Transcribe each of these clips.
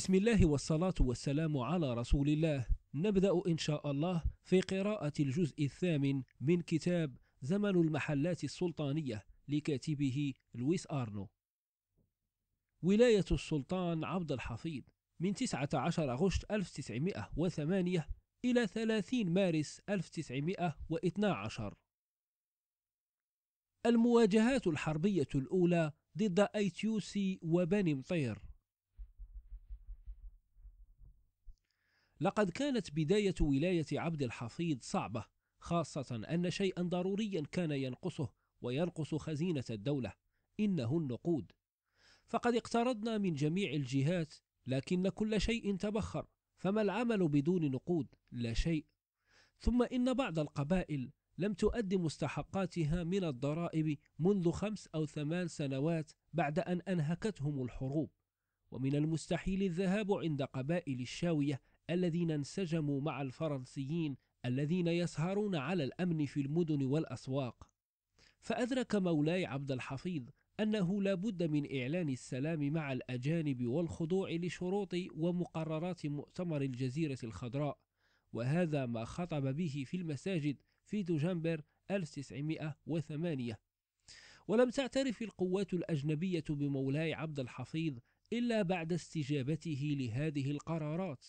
بسم الله والصلاة والسلام على رسول الله نبدأ إن شاء الله في قراءة الجزء الثامن من كتاب زمن المحلات السلطانية لكاتبه لويس آرنو ولاية السلطان عبد الحفيظ من 19 غشت 1908 إلى 30 مارس 1912 المواجهات الحربية الأولى ضد أيتيوسي وبني مطير لقد كانت بداية ولاية عبد الحفيظ صعبة خاصة أن شيئا ضروريا كان ينقصه وينقص خزينة الدولة إنه النقود فقد اقترضنا من جميع الجهات لكن كل شيء تبخر فما العمل بدون نقود لا شيء ثم إن بعض القبائل لم تؤد مستحقاتها من الضرائب منذ خمس أو ثمان سنوات بعد أن أنهكتهم الحروب ومن المستحيل الذهاب عند قبائل الشاوية الذين انسجموا مع الفرنسيين الذين يسهرون على الامن في المدن والاسواق فادرك مولاي عبد الحفيظ انه لا بد من اعلان السلام مع الاجانب والخضوع لشروط ومقررات مؤتمر الجزيره الخضراء وهذا ما خطب به في المساجد في دجنبر 1908 ولم تعترف القوات الأجنبية بمولاي عبد الحفيظ إلا بعد استجابته لهذه القرارات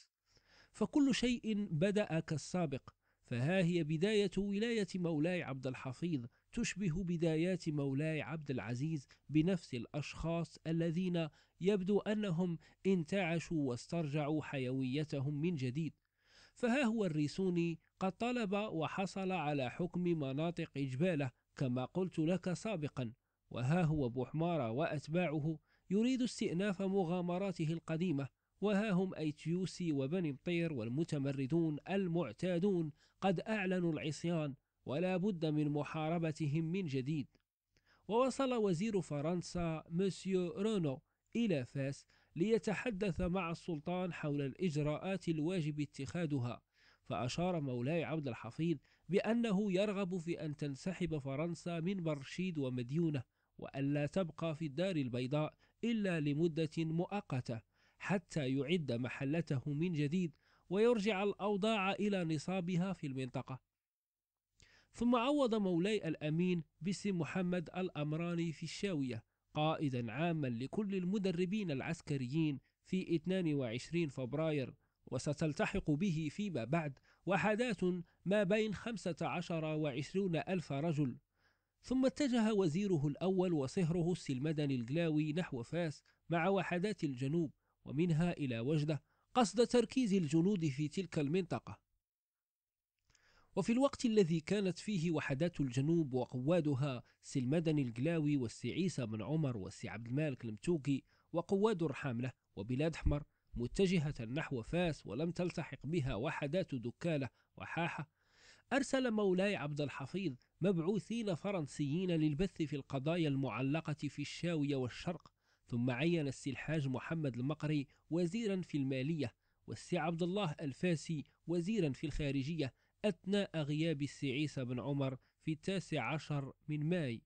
فكل شيء بدأ كالسابق فها هي بداية ولاية مولاي عبد الحفيظ تشبه بدايات مولاي عبد العزيز بنفس الأشخاص الذين يبدو أنهم انتعشوا واسترجعوا حيويتهم من جديد فها هو الريسوني قد طلب وحصل على حكم مناطق إجبالة كما قلت لك سابقا وها هو بوحمارة وأتباعه يريد استئناف مغامراته القديمة وها هم أيتيوسي وبني مطير والمتمردون المعتادون قد أعلنوا العصيان ولا بد من محاربتهم من جديد ووصل وزير فرنسا مسيو رونو إلى فاس ليتحدث مع السلطان حول الإجراءات الواجب اتخاذها فأشار مولاي عبد الحفيظ بأنه يرغب في أن تنسحب فرنسا من برشيد ومديونة وألا تبقى في الدار البيضاء إلا لمدة مؤقتة حتى يعد محلته من جديد ويرجع الأوضاع إلى نصابها في المنطقة ثم عوض مولاي الأمين باسم محمد الأمراني في الشاوية قائدا عاما لكل المدربين العسكريين في 22 فبراير وستلتحق به فيما بعد وحدات ما بين 15 و 20 ألف رجل ثم اتجه وزيره الأول وصهره السلمدني الجلاوي نحو فاس مع وحدات الجنوب ومنها إلى وجدة قصد تركيز الجنود في تلك المنطقة وفي الوقت الذي كانت فيه وحدات الجنوب وقوادها سي المدني القلاوي والسي عيسى بن عمر والسي عبد المالك المتوكي وقواد الرحاملة وبلاد حمر متجهة نحو فاس ولم تلتحق بها وحدات دكالة وحاحة أرسل مولاي عبد الحفيظ مبعوثين فرنسيين للبث في القضايا المعلقة في الشاوية والشرق ثم عين السي الحاج محمد المقري وزيرا في المالية والسي عبد الله الفاسي وزيرا في الخارجية أثناء غياب السي عيسى بن عمر في التاسع عشر من ماي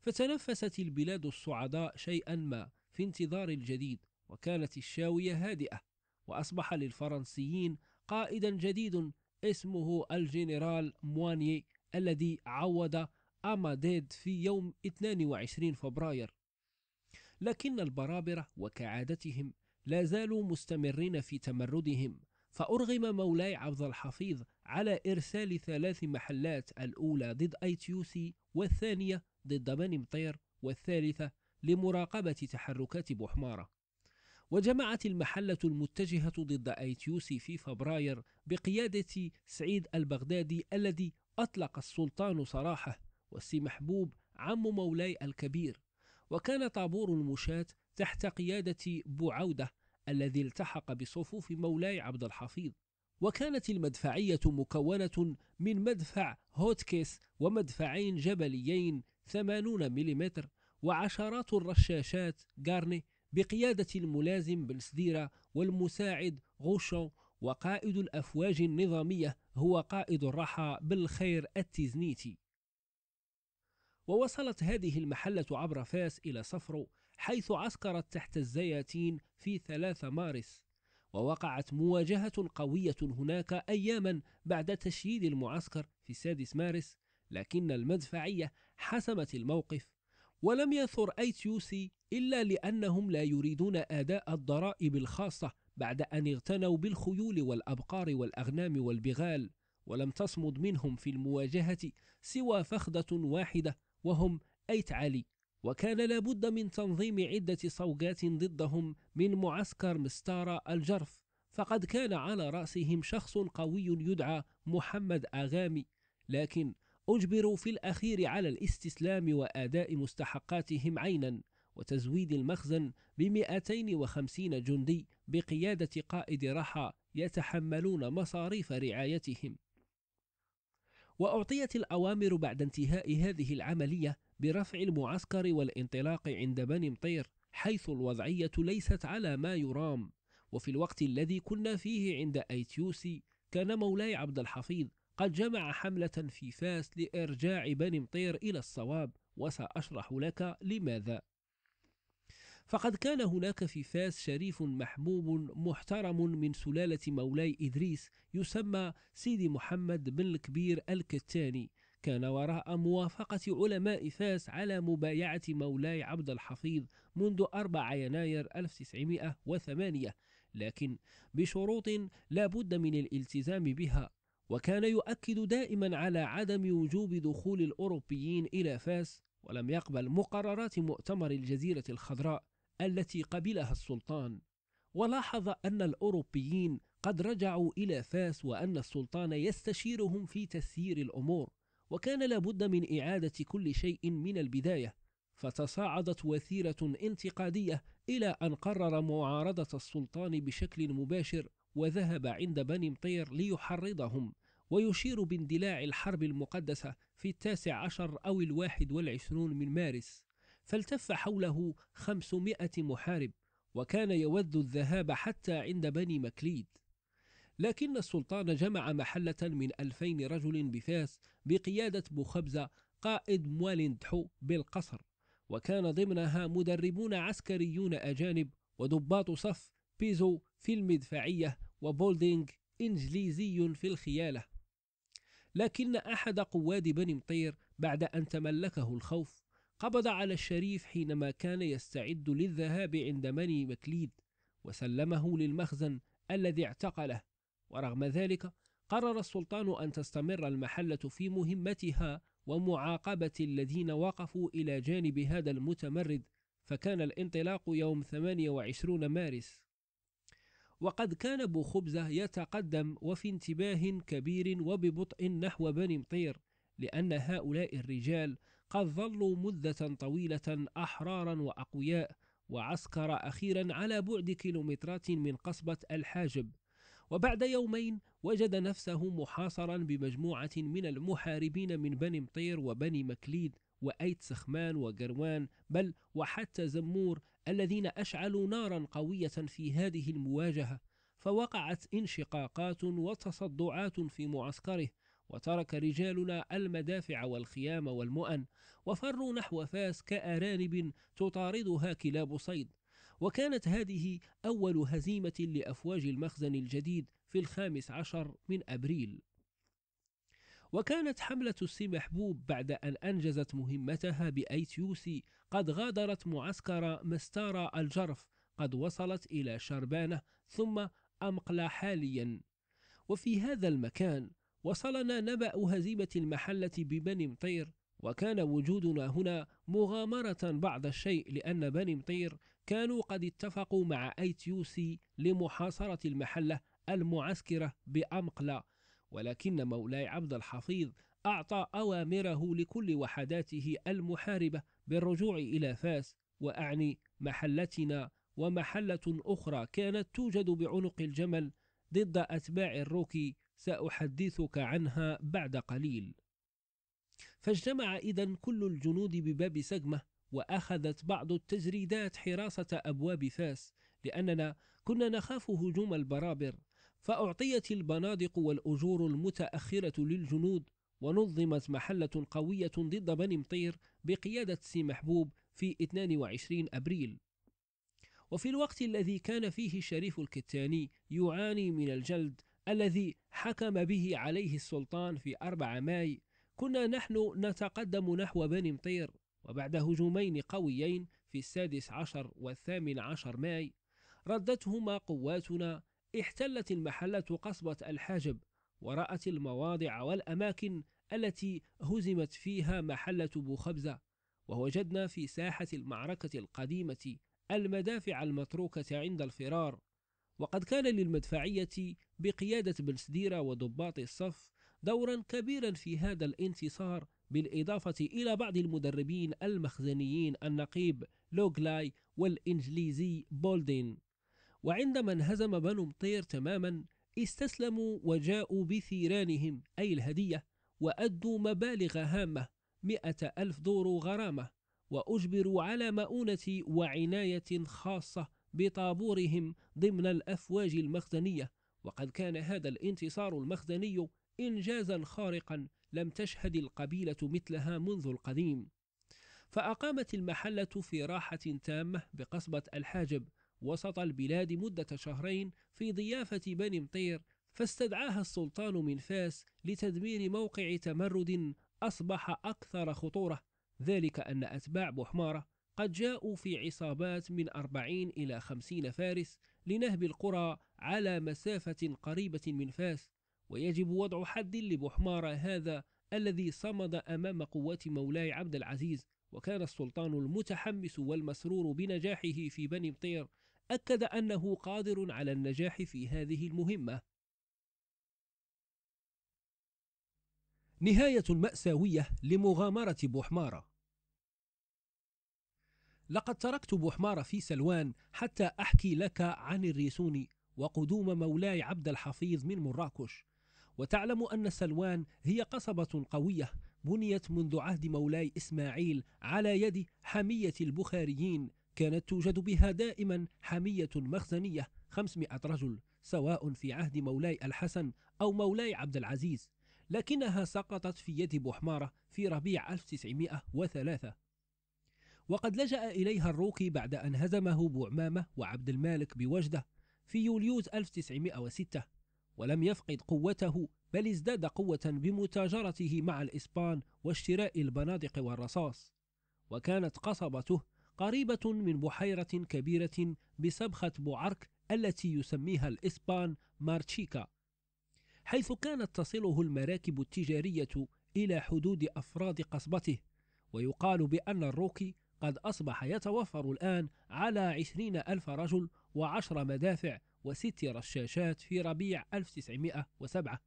فتنفست البلاد الصعداء شيئا ما في انتظار الجديد وكانت الشاوية هادئة وأصبح للفرنسيين قائدا جديد اسمه الجنرال مواني الذي عوض أماديد في يوم 22 فبراير لكن البرابرة وكعادتهم لا زالوا مستمرين في تمردهم فأرغم مولاي عبد الحفيظ على إرسال ثلاث محلات الأولى ضد أي تيو سي والثانية ضد بني مطير والثالثة لمراقبة تحركات بوحمارة وجمعت المحلة المتجهة ضد أي تيو سي في فبراير بقيادة سعيد البغدادي الذي أطلق السلطان صراحة والسي محبوب عم مولاي الكبير وكان طابور المشاة تحت قيادة بوعودة الذي التحق بصفوف مولاي عبد الحفيظ وكانت المدفعية مكونة من مدفع هوتكيس ومدفعين جبليين 80 ملم وعشرات الرشاشات غارني بقيادة الملازم بالسديرة والمساعد غوشون وقائد الأفواج النظامية هو قائد الرحى بالخير التزنيتي ووصلت هذه المحلة عبر فاس إلى صفرو حيث عسكرت تحت الزياتين في 3 مارس ووقعت مواجهة قوية هناك أياما بعد تشييد المعسكر في 6 مارس لكن المدفعية حسمت الموقف ولم يثر أي تيوسي إلا لأنهم لا يريدون أداء الضرائب الخاصة بعد أن اغتنوا بالخيول والأبقار والأغنام والبغال ولم تصمد منهم في المواجهة سوى فخدة واحدة وهم أيت علي وكان لابد من تنظيم عدة صوجات ضدهم من معسكر مستارة الجرف فقد كان على رأسهم شخص قوي يدعى محمد آغامي لكن أجبروا في الأخير على الاستسلام وأداء مستحقاتهم عينا وتزويد المخزن بمئتين وخمسين جندي بقيادة قائد رحى يتحملون مصاريف رعايتهم وأعطيت الأوامر بعد انتهاء هذه العملية برفع المعسكر والانطلاق عند بني مطير حيث الوضعية ليست على ما يرام وفي الوقت الذي كنا فيه عند أيتيوسي كان مولاي عبد الحفيظ قد جمع حملة في فاس لإرجاع بني مطير إلى الصواب وسأشرح لك لماذا فقد كان هناك في فاس شريف محبوب محترم من سلالة مولاي إدريس يسمى سيدي محمد بن الكبير الكتاني كان وراء موافقة علماء فاس على مبايعة مولاي عبد الحفيظ منذ 4 يناير 1908 لكن بشروط لا بد من الالتزام بها وكان يؤكد دائما على عدم وجوب دخول الأوروبيين إلى فاس ولم يقبل مقررات مؤتمر الجزيرة الخضراء التي قبلها السلطان ولاحظ أن الأوروبيين قد رجعوا إلى فاس وأن السلطان يستشيرهم في تسيير الأمور وكان لابد من إعادة كل شيء من البداية فتصاعدت وتيرة انتقادية إلى أن قرر معارضة السلطان بشكل مباشر وذهب عند بني مطير ليحرضهم ويشير باندلاع الحرب المقدسة في التاسع عشر أو الواحد والعشرون من مارس فالتف حوله خمسمائة محارب وكان يود الذهاب حتى عند بني مكليد لكن السلطان جمع محلة من ألفين رجل بفاس بقيادة بوخبزة قائد موالندحو بالقصر وكان ضمنها مدربون عسكريون أجانب وضباط صف بيزو في المدفعية وبولدينغ إنجليزي في الخيالة لكن أحد قواد بني مطير بعد أن تملكه الخوف قبض على الشريف حينما كان يستعد للذهاب عند مني مكليد وسلمه للمخزن الذي اعتقله ورغم ذلك قرر السلطان أن تستمر المحلة في مهمتها ومعاقبة الذين وقفوا إلى جانب هذا المتمرد فكان الانطلاق يوم 28 مارس وقد كان أبو خبزة يتقدم وفي انتباه كبير وببطء نحو بني مطير لأن هؤلاء الرجال قد ظلوا مدة طويلة أحرارا وأقوياء وعسكر أخيرا على بعد كيلومترات من قصبة الحاجب وبعد يومين وجد نفسه محاصرا بمجموعة من المحاربين من بني مطير وبني مكليد وأيت سخمان وقروان بل وحتى زمور الذين أشعلوا نارا قوية في هذه المواجهة فوقعت انشقاقات وتصدعات في معسكره وترك رجالنا المدافع والخيام والمؤن وفروا نحو فاس كأرانب تطاردها كلاب صيد وكانت هذه أول هزيمة لأفواج المخزن الجديد في الخامس عشر من أبريل وكانت حملة السي محبوب بعد أن أنجزت مهمتها بأيتيوسي قد غادرت معسكر مستارا الجرف قد وصلت إلى شربانة ثم أمقلا حاليا وفي هذا المكان وصلنا نبأ هزيمة المحلة ببني مطير وكان وجودنا هنا مغامرة بعض الشيء لأن بني مطير كانوا قد اتفقوا مع أيتيوسي لمحاصرة المحلة المعسكرة بأمقلة ولكن مولاي عبد الحفيظ أعطى أوامره لكل وحداته المحاربة بالرجوع إلى فاس وأعني محلتنا ومحلة أخرى كانت توجد بعنق الجمل ضد أتباع الروكي سأحدثك عنها بعد قليل فاجتمع إذا كل الجنود بباب سجمة وأخذت بعض التجريدات حراسة أبواب فاس لأننا كنا نخاف هجوم البرابر فأعطيت البنادق والأجور المتأخرة للجنود ونظمت محلة قوية ضد بني مطير بقيادة سي محبوب في 22 أبريل وفي الوقت الذي كان فيه الشريف الكتاني يعاني من الجلد الذي حكم به عليه السلطان في 4 ماي كنا نحن نتقدم نحو بني مطير وبعد هجومين قويين في السادس عشر والثامن عشر ماي ردتهما قواتنا احتلت المحلة قصبة الحاجب ورأت المواضع والأماكن التي هزمت فيها محلة بوخبزة ووجدنا في ساحة المعركة القديمة المدافع المتروكة عند الفرار وقد كان للمدفعية بقيادة بلسديرة وضباط الصف دورا كبيرا في هذا الانتصار بالإضافة إلى بعض المدربين المخزنيين النقيب لوغلاي والإنجليزي بولدين وعندما انهزم بنو مطير تماما استسلموا وجاءوا بثيرانهم أي الهدية وأدوا مبالغ هامة مئة ألف دور غرامة وأجبروا على مؤونة وعناية خاصة بطابورهم ضمن الأفواج المخزنية وقد كان هذا الانتصار المخزني إنجازا خارقا لم تشهد القبيلة مثلها منذ القديم فأقامت المحلة في راحة تامة بقصبة الحاجب وسط البلاد مدة شهرين في ضيافة بني مطير فاستدعاها السلطان من فاس لتدمير موقع تمرد أصبح أكثر خطورة ذلك أن أتباع بحمارة قد جاءوا في عصابات من 40 إلى 50 فارس لنهب القرى على مسافة قريبة من فاس ويجب وضع حد لبحمار هذا الذي صمد أمام قوات مولاي عبد العزيز وكان السلطان المتحمس والمسرور بنجاحه في بني مطير أكد أنه قادر على النجاح في هذه المهمة نهاية مأساوية لمغامرة بوحمارة لقد تركت بحمار في سلوان حتى أحكي لك عن الريسون وقدوم مولاي عبد الحفيظ من مراكش وتعلم أن سلوان هي قصبة قوية بنيت منذ عهد مولاي إسماعيل على يد حمية البخاريين كانت توجد بها دائما حمية مخزنية 500 رجل سواء في عهد مولاي الحسن أو مولاي عبد العزيز لكنها سقطت في يد بحمارة في ربيع 1903 وقد لجأ إليها الروكي بعد أن هزمه بوعمامة وعبد المالك بوجدة في يوليوز 1906 ولم يفقد قوته بل ازداد قوة بمتاجرته مع الإسبان واشتراء البنادق والرصاص وكانت قصبته قريبة من بحيرة كبيرة بسبخة بوعرك التي يسميها الإسبان مارتشيكا حيث كانت تصله المراكب التجارية إلى حدود أفراد قصبته ويقال بأن الروكي قد أصبح يتوفر الآن على عشرين ألف رجل وعشر مدافع وست رشاشات في ربيع 1907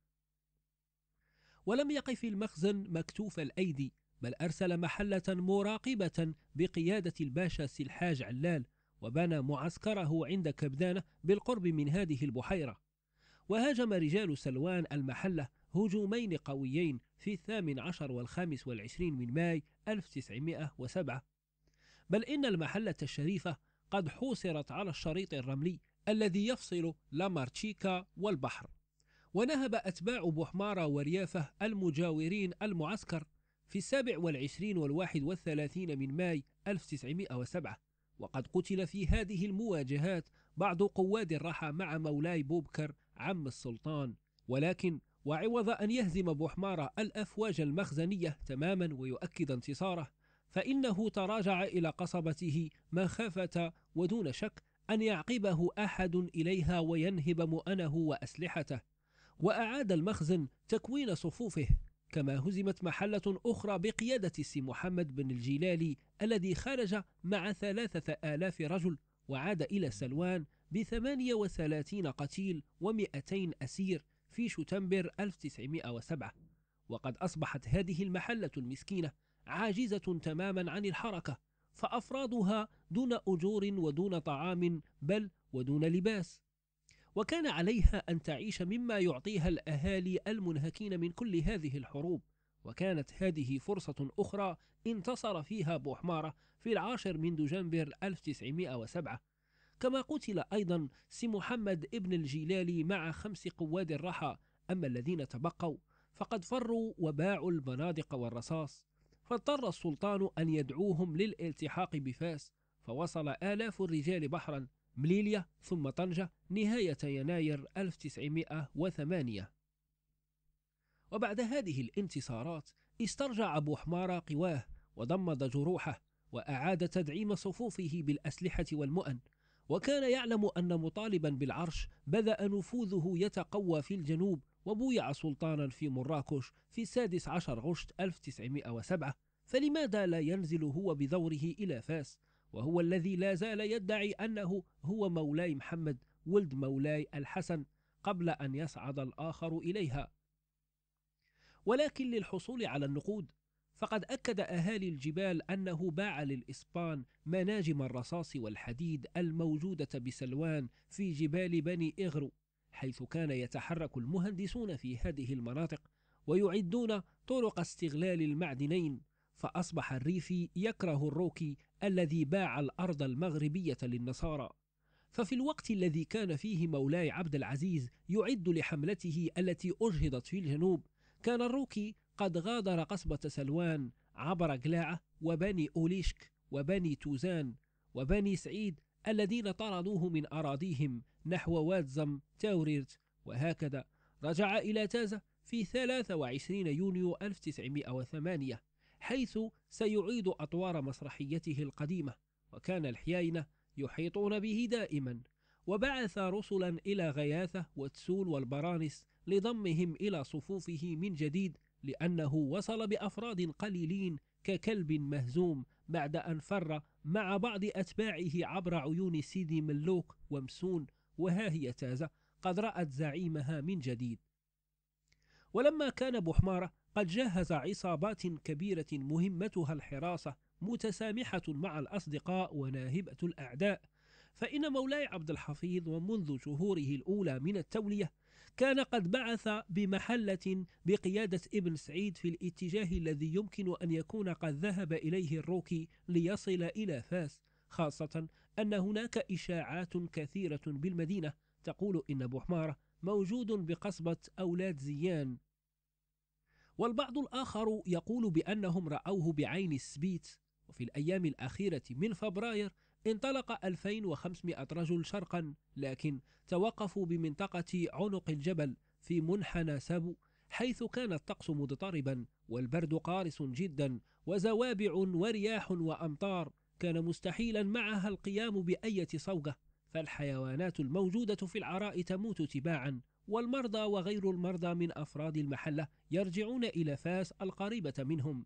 ولم يقف المخزن مكتوف الأيدي بل أرسل محلة مراقبة بقيادة الباشا سلحاج علال وبنى معسكره عند كبدانة بالقرب من هذه البحيرة وهاجم رجال سلوان المحلة هجومين قويين في الثامن عشر والخامس والعشرين من ماي 1907 بل إن المحلة الشريفة قد حوصرت على الشريط الرملي الذي يفصل لامارتشيكا والبحر ونهب أتباع بحمارة وريافة المجاورين المعسكر في السابع والعشرين والواحد والثلاثين من ماي 1907 وقد قتل في هذه المواجهات بعض قواد الرحى مع مولاي بوبكر عم السلطان ولكن وعوض أن يهزم بحمارة الأفواج المخزنية تماما ويؤكد انتصاره فإنه تراجع إلى قصبته مخافة ودون شك أن يعقبه أحد إليها وينهب مؤنه وأسلحته وأعاد المخزن تكوين صفوفه كما هزمت محلة أخرى بقيادة السي محمد بن الجيلالي الذي خرج مع ثلاثة آلاف رجل وعاد إلى سلوان بثمانية وثلاثين قتيل ومئتين أسير في شتنبر 1907 وقد أصبحت هذه المحلة المسكينة عاجزة تماما عن الحركة فأفرادها دون أجور ودون طعام بل ودون لباس وكان عليها أن تعيش مما يعطيها الأهالي المنهكين من كل هذه الحروب وكانت هذه فرصة أخرى انتصر فيها بوحمارة في العاشر من دجنبر 1907 كما قتل أيضا سي محمد ابن الجيلالي مع خمس قواد الرحى أما الذين تبقوا فقد فروا وباعوا البنادق والرصاص فاضطر السلطان أن يدعوهم للالتحاق بفاس فوصل آلاف الرجال بحرا مليلية ثم طنجة نهاية يناير 1908 وبعد هذه الانتصارات استرجع أبو حمارة قواه وضمد جروحه وأعاد تدعيم صفوفه بالأسلحة والمؤن وكان يعلم أن مطالبا بالعرش بدأ نفوذه يتقوى في الجنوب وبويع سلطانا في مراكش في السادس عشر غشت 1907 فلماذا لا ينزل هو بدوره إلى فاس وهو الذي لا زال يدعي أنه هو مولاي محمد ولد مولاي الحسن قبل أن يصعد الآخر إليها ولكن للحصول على النقود فقد أكد أهالي الجبال أنه باع للإسبان مناجم الرصاص والحديد الموجودة بسلوان في جبال بني إغرو حيث كان يتحرك المهندسون في هذه المناطق ويعدون طرق استغلال المعدنين فأصبح الريفي يكره الروكي الذي باع الأرض المغربية للنصارى ففي الوقت الذي كان فيه مولاي عبد العزيز يعد لحملته التي أجهضت في الجنوب كان الروكي قد غادر قصبة سلوان عبر قلاعة وبني أوليشك وبني توزان وبني سعيد الذين طردوه من أراضيهم نحو واتزم تاوريرت وهكذا رجع إلى تازة في 23 يونيو 1908 حيث سيعيد أطوار مسرحيته القديمة وكان الحياينة يحيطون به دائما وبعث رسلا إلى غياثة وتسول والبرانس لضمهم إلى صفوفه من جديد لأنه وصل بأفراد قليلين ككلب مهزوم بعد أن فر مع بعض أتباعه عبر عيون سيدي ملوك ومسون وها هي تازة قد رأت زعيمها من جديد ولما كان بحمارة قد جهز عصابات كبيرة مهمتها الحراسة متسامحة مع الأصدقاء وناهبة الأعداء فإن مولاي عبد الحفيظ ومنذ شهوره الأولى من التولية كان قد بعث بمحلة بقيادة ابن سعيد في الاتجاه الذي يمكن أن يكون قد ذهب إليه الروكي ليصل إلى فاس خاصة أن هناك إشاعات كثيرة بالمدينة تقول إن بوحمارة موجود بقصبة أولاد زيان والبعض الآخر يقول بأنهم رأوه بعين السبيت وفي الأيام الأخيرة من فبراير انطلق 2500 رجل شرقا لكن توقفوا بمنطقة عنق الجبل في منحنى سابو حيث كان الطقس مضطربا والبرد قارس جدا وزوابع ورياح وأمطار كان مستحيلا معها القيام بأية صوغة فالحيوانات الموجودة في العراء تموت تباعا والمرضى وغير المرضى من أفراد المحلة يرجعون إلى فاس القريبة منهم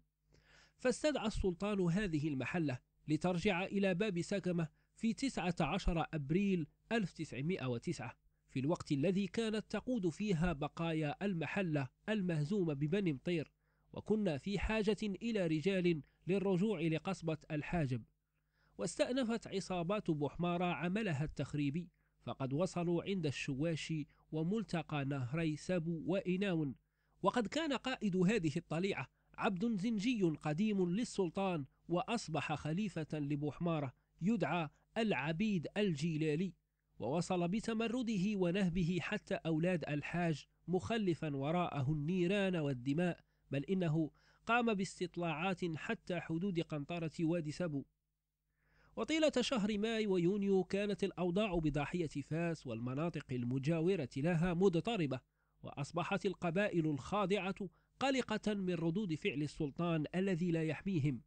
فاستدعى السلطان هذه المحلة لترجع إلى باب سكمة في 19 أبريل 1909 في الوقت الذي كانت تقود فيها بقايا المحلة المهزومة ببني مطير وكنا في حاجة إلى رجال للرجوع لقصبة الحاجب واستأنفت عصابات بوحمارة عملها التخريبي فقد وصلوا عند الشواشي وملتقى نهري سبو وإناون وقد كان قائد هذه الطليعة عبد زنجي قديم للسلطان وأصبح خليفة لبوحمارة يدعى العبيد الجيلالي ووصل بتمرده ونهبه حتى أولاد الحاج مخلفا وراءه النيران والدماء بل إنه قام باستطلاعات حتى حدود قنطرة وادي سبو وطيلة شهر ماي ويونيو كانت الأوضاع بضاحية فاس والمناطق المجاورة لها مضطربة وأصبحت القبائل الخاضعة قلقة من ردود فعل السلطان الذي لا يحميهم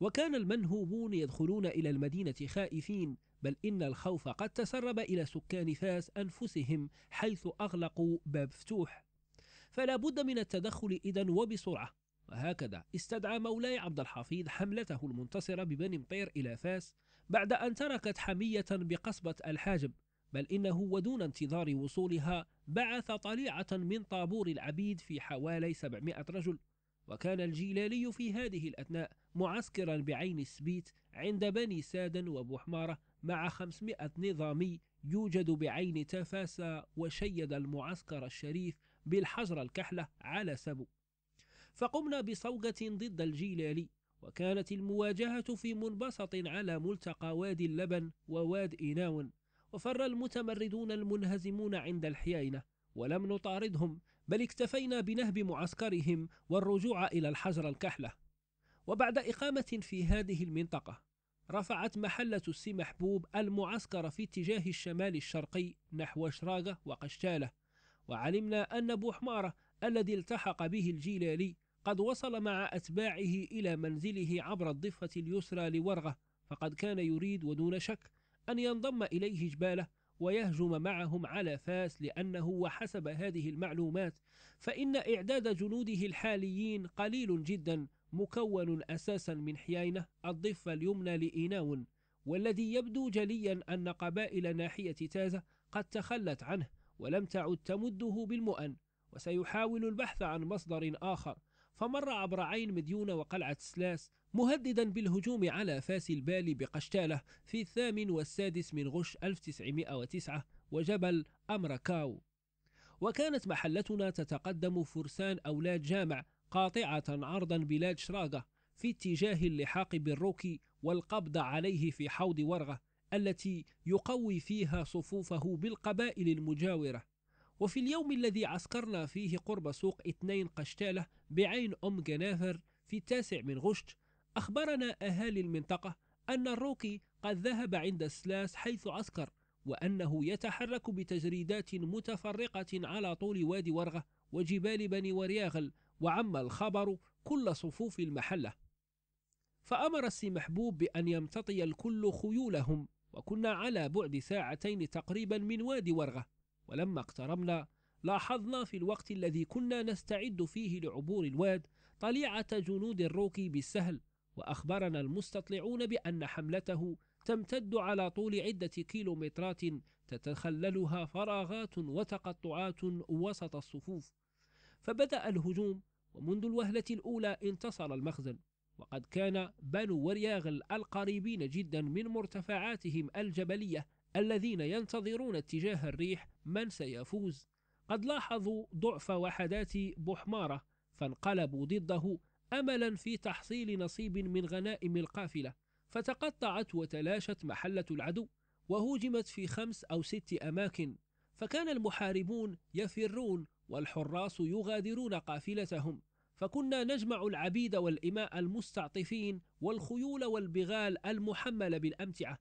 وكان المنهوبون يدخلون إلى المدينة خائفين بل إن الخوف قد تسرب إلى سكان فاس أنفسهم حيث أغلقوا باب فتوح فلا بد من التدخل إذا وبسرعة وهكذا استدعى مولاي عبد الحفيظ حملته المنتصرة ببني مطير إلى فاس بعد أن تركت حمية بقصبة الحاجب بل إنه ودون انتظار وصولها بعث طليعة من طابور العبيد في حوالي 700 رجل وكان الجيلالي في هذه الأثناء معسكرا بعين السبيت عند بني سادن حماره مع 500 نظامي يوجد بعين تفاسة وشيد المعسكر الشريف بالحجر الكحلة على سبو فقمنا بصوغة ضد الجيلالي وكانت المواجهة في منبسط على ملتقى وادي اللبن وواد إيناون وفر المتمردون المنهزمون عند الحيينة ولم نطاردهم بل اكتفينا بنهب معسكرهم والرجوع إلى الحجر الكحلة وبعد إقامة في هذه المنطقة رفعت محلة السي محبوب المعسكر في اتجاه الشمال الشرقي نحو شراقة وقشتالة وعلمنا أن أبو حمارة الذي التحق به الجيلالي قد وصل مع أتباعه إلى منزله عبر الضفة اليسرى لورغة فقد كان يريد ودون شك أن ينضم إليه جباله ويهجم معهم على فاس لأنه وحسب هذه المعلومات فإن إعداد جنوده الحاليين قليل جدا مكون أساسا من حيينة الضفة اليمنى لإيناون والذي يبدو جليا أن قبائل ناحية تازة قد تخلت عنه ولم تعد تمده بالمؤن وسيحاول البحث عن مصدر آخر فمر عبر عين مديون وقلعة سلاس مهددا بالهجوم على فاس البال بقشتالة في الثامن والسادس من غش 1909 وجبل أمركاو وكانت محلتنا تتقدم فرسان أولاد جامع قاطعة عرضا بلاد شراغة في اتجاه اللحاق بالروكي والقبض عليه في حوض ورغة التي يقوي فيها صفوفه بالقبائل المجاورة وفي اليوم الذي عسكرنا فيه قرب سوق اثنين قشتالة بعين أم جنافر في التاسع من غشت أخبرنا أهالي المنطقة أن الروكي قد ذهب عند السلاس حيث عسكر وأنه يتحرك بتجريدات متفرقة على طول وادي ورغة وجبال بني ورياغل وعم الخبر كل صفوف المحلة فأمر السي محبوب بأن يمتطي الكل خيولهم وكنا على بعد ساعتين تقريبا من وادي ورغة ولما اقتربنا لاحظنا في الوقت الذي كنا نستعد فيه لعبور الواد طليعة جنود الروكي بالسهل وأخبرنا المستطلعون بأن حملته تمتد على طول عدة كيلومترات تتخللها فراغات وتقطعات وسط الصفوف فبدأ الهجوم ومنذ الوهلة الأولى انتصر المخزن وقد كان بنو ورياغل القريبين جدا من مرتفعاتهم الجبلية الذين ينتظرون اتجاه الريح من سيفوز قد لاحظوا ضعف وحدات بحمارة فانقلبوا ضده أملا في تحصيل نصيب من غنائم القافلة فتقطعت وتلاشت محلة العدو وهوجمت في خمس أو ست أماكن فكان المحاربون يفرون والحراس يغادرون قافلتهم فكنا نجمع العبيد والإماء المستعطفين والخيول والبغال المحملة بالأمتعة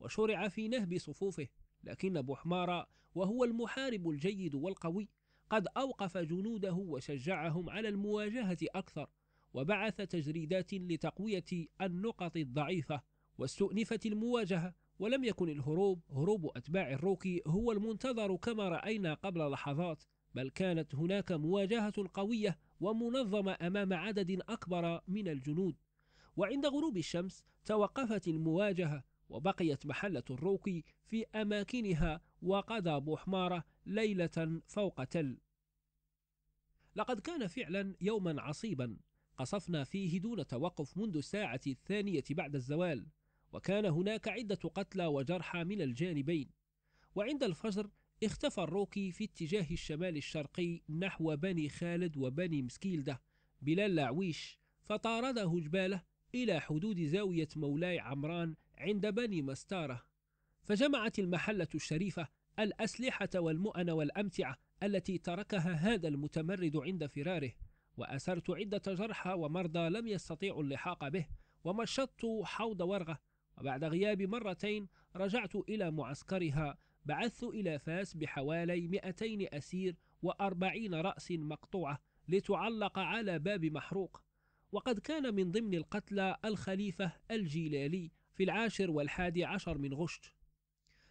وشرع في نهب صفوفه لكن بحمارة وهو المحارب الجيد والقوي قد أوقف جنوده وشجعهم على المواجهة أكثر وبعث تجريدات لتقوية النقط الضعيفة واستؤنفت المواجهة ولم يكن الهروب هروب أتباع الروكي هو المنتظر كما رأينا قبل لحظات بل كانت هناك مواجهة قوية ومنظمة أمام عدد أكبر من الجنود وعند غروب الشمس توقفت المواجهة وبقيت محلة الروكي في أماكنها وقضى بوحمارة ليلة فوق تل لقد كان فعلا يوما عصيبا قصفنا فيه دون توقف منذ الساعة الثانية بعد الزوال وكان هناك عدة قتلى وجرحى من الجانبين وعند الفجر اختفى الروكي في اتجاه الشمال الشرقي نحو بني خالد وبني مسكيلدة بلال لعويش فطارده جباله إلى حدود زاوية مولاي عمران عند بني مستارة فجمعت المحلة الشريفة الأسلحة والمؤن والأمتعة التي تركها هذا المتمرد عند فراره وأسرت عدة جرحى ومرضى لم يستطيعوا اللحاق به ومشطت حوض ورغة وبعد غياب مرتين رجعت إلى معسكرها بعثت إلى فاس بحوالي 200 أسير وأربعين رأس مقطوعة لتعلق على باب محروق وقد كان من ضمن القتلى الخليفة الجيلالي في العاشر والحادي عشر من غشت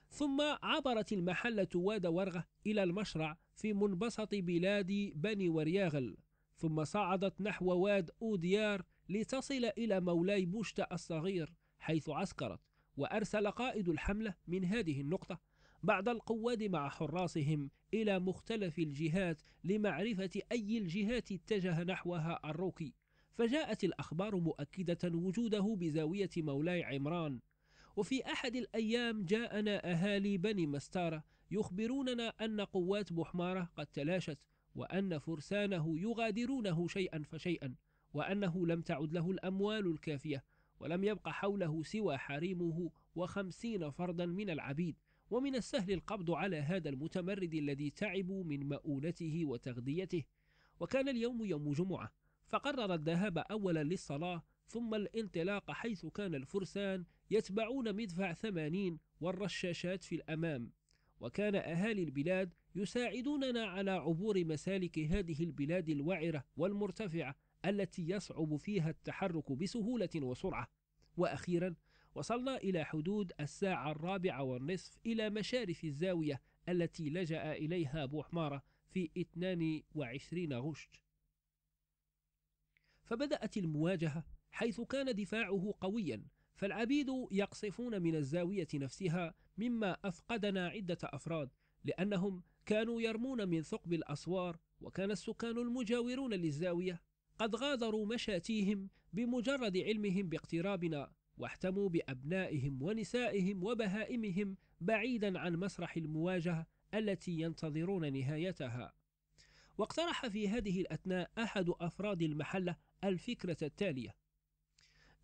ثم عبرت المحلة واد ورغة إلى المشرع في منبسط بلاد بني ورياغل ثم صعدت نحو واد أوديار لتصل إلى مولاي بوشتة الصغير حيث عسكرت وأرسل قائد الحملة من هذه النقطة بعض القواد مع حراسهم إلى مختلف الجهات لمعرفة أي الجهات اتجه نحوها الروكي فجاءت الأخبار مؤكدة وجوده بزاوية مولاي عمران وفي أحد الأيام جاءنا أهالي بني مستارة يخبروننا أن قوات بحمارة قد تلاشت وأن فرسانه يغادرونه شيئا فشيئا وأنه لم تعد له الأموال الكافية ولم يبق حوله سوى حريمه وخمسين فردا من العبيد ومن السهل القبض على هذا المتمرد الذي تعبوا من مؤونته وتغذيته وكان اليوم يوم جمعة فقرر الذهاب أولا للصلاة ثم الانطلاق حيث كان الفرسان يتبعون مدفع ثمانين والرشاشات في الأمام وكان أهالي البلاد يساعدوننا على عبور مسالك هذه البلاد الوعرة والمرتفعة التي يصعب فيها التحرك بسهولة وسرعة وأخيرا وصلنا إلى حدود الساعة الرابعة والنصف إلى مشارف الزاوية التي لجأ إليها أبو حمارة في 22 غشت فبدأت المواجهة حيث كان دفاعه قويا فالعبيد يقصفون من الزاوية نفسها مما أفقدنا عدة أفراد لأنهم كانوا يرمون من ثقب الأسوار وكان السكان المجاورون للزاوية قد غادروا مشاتيهم بمجرد علمهم باقترابنا واحتموا بأبنائهم ونسائهم وبهائمهم بعيدا عن مسرح المواجهة التي ينتظرون نهايتها واقترح في هذه الأثناء أحد أفراد المحلة الفكرة التالية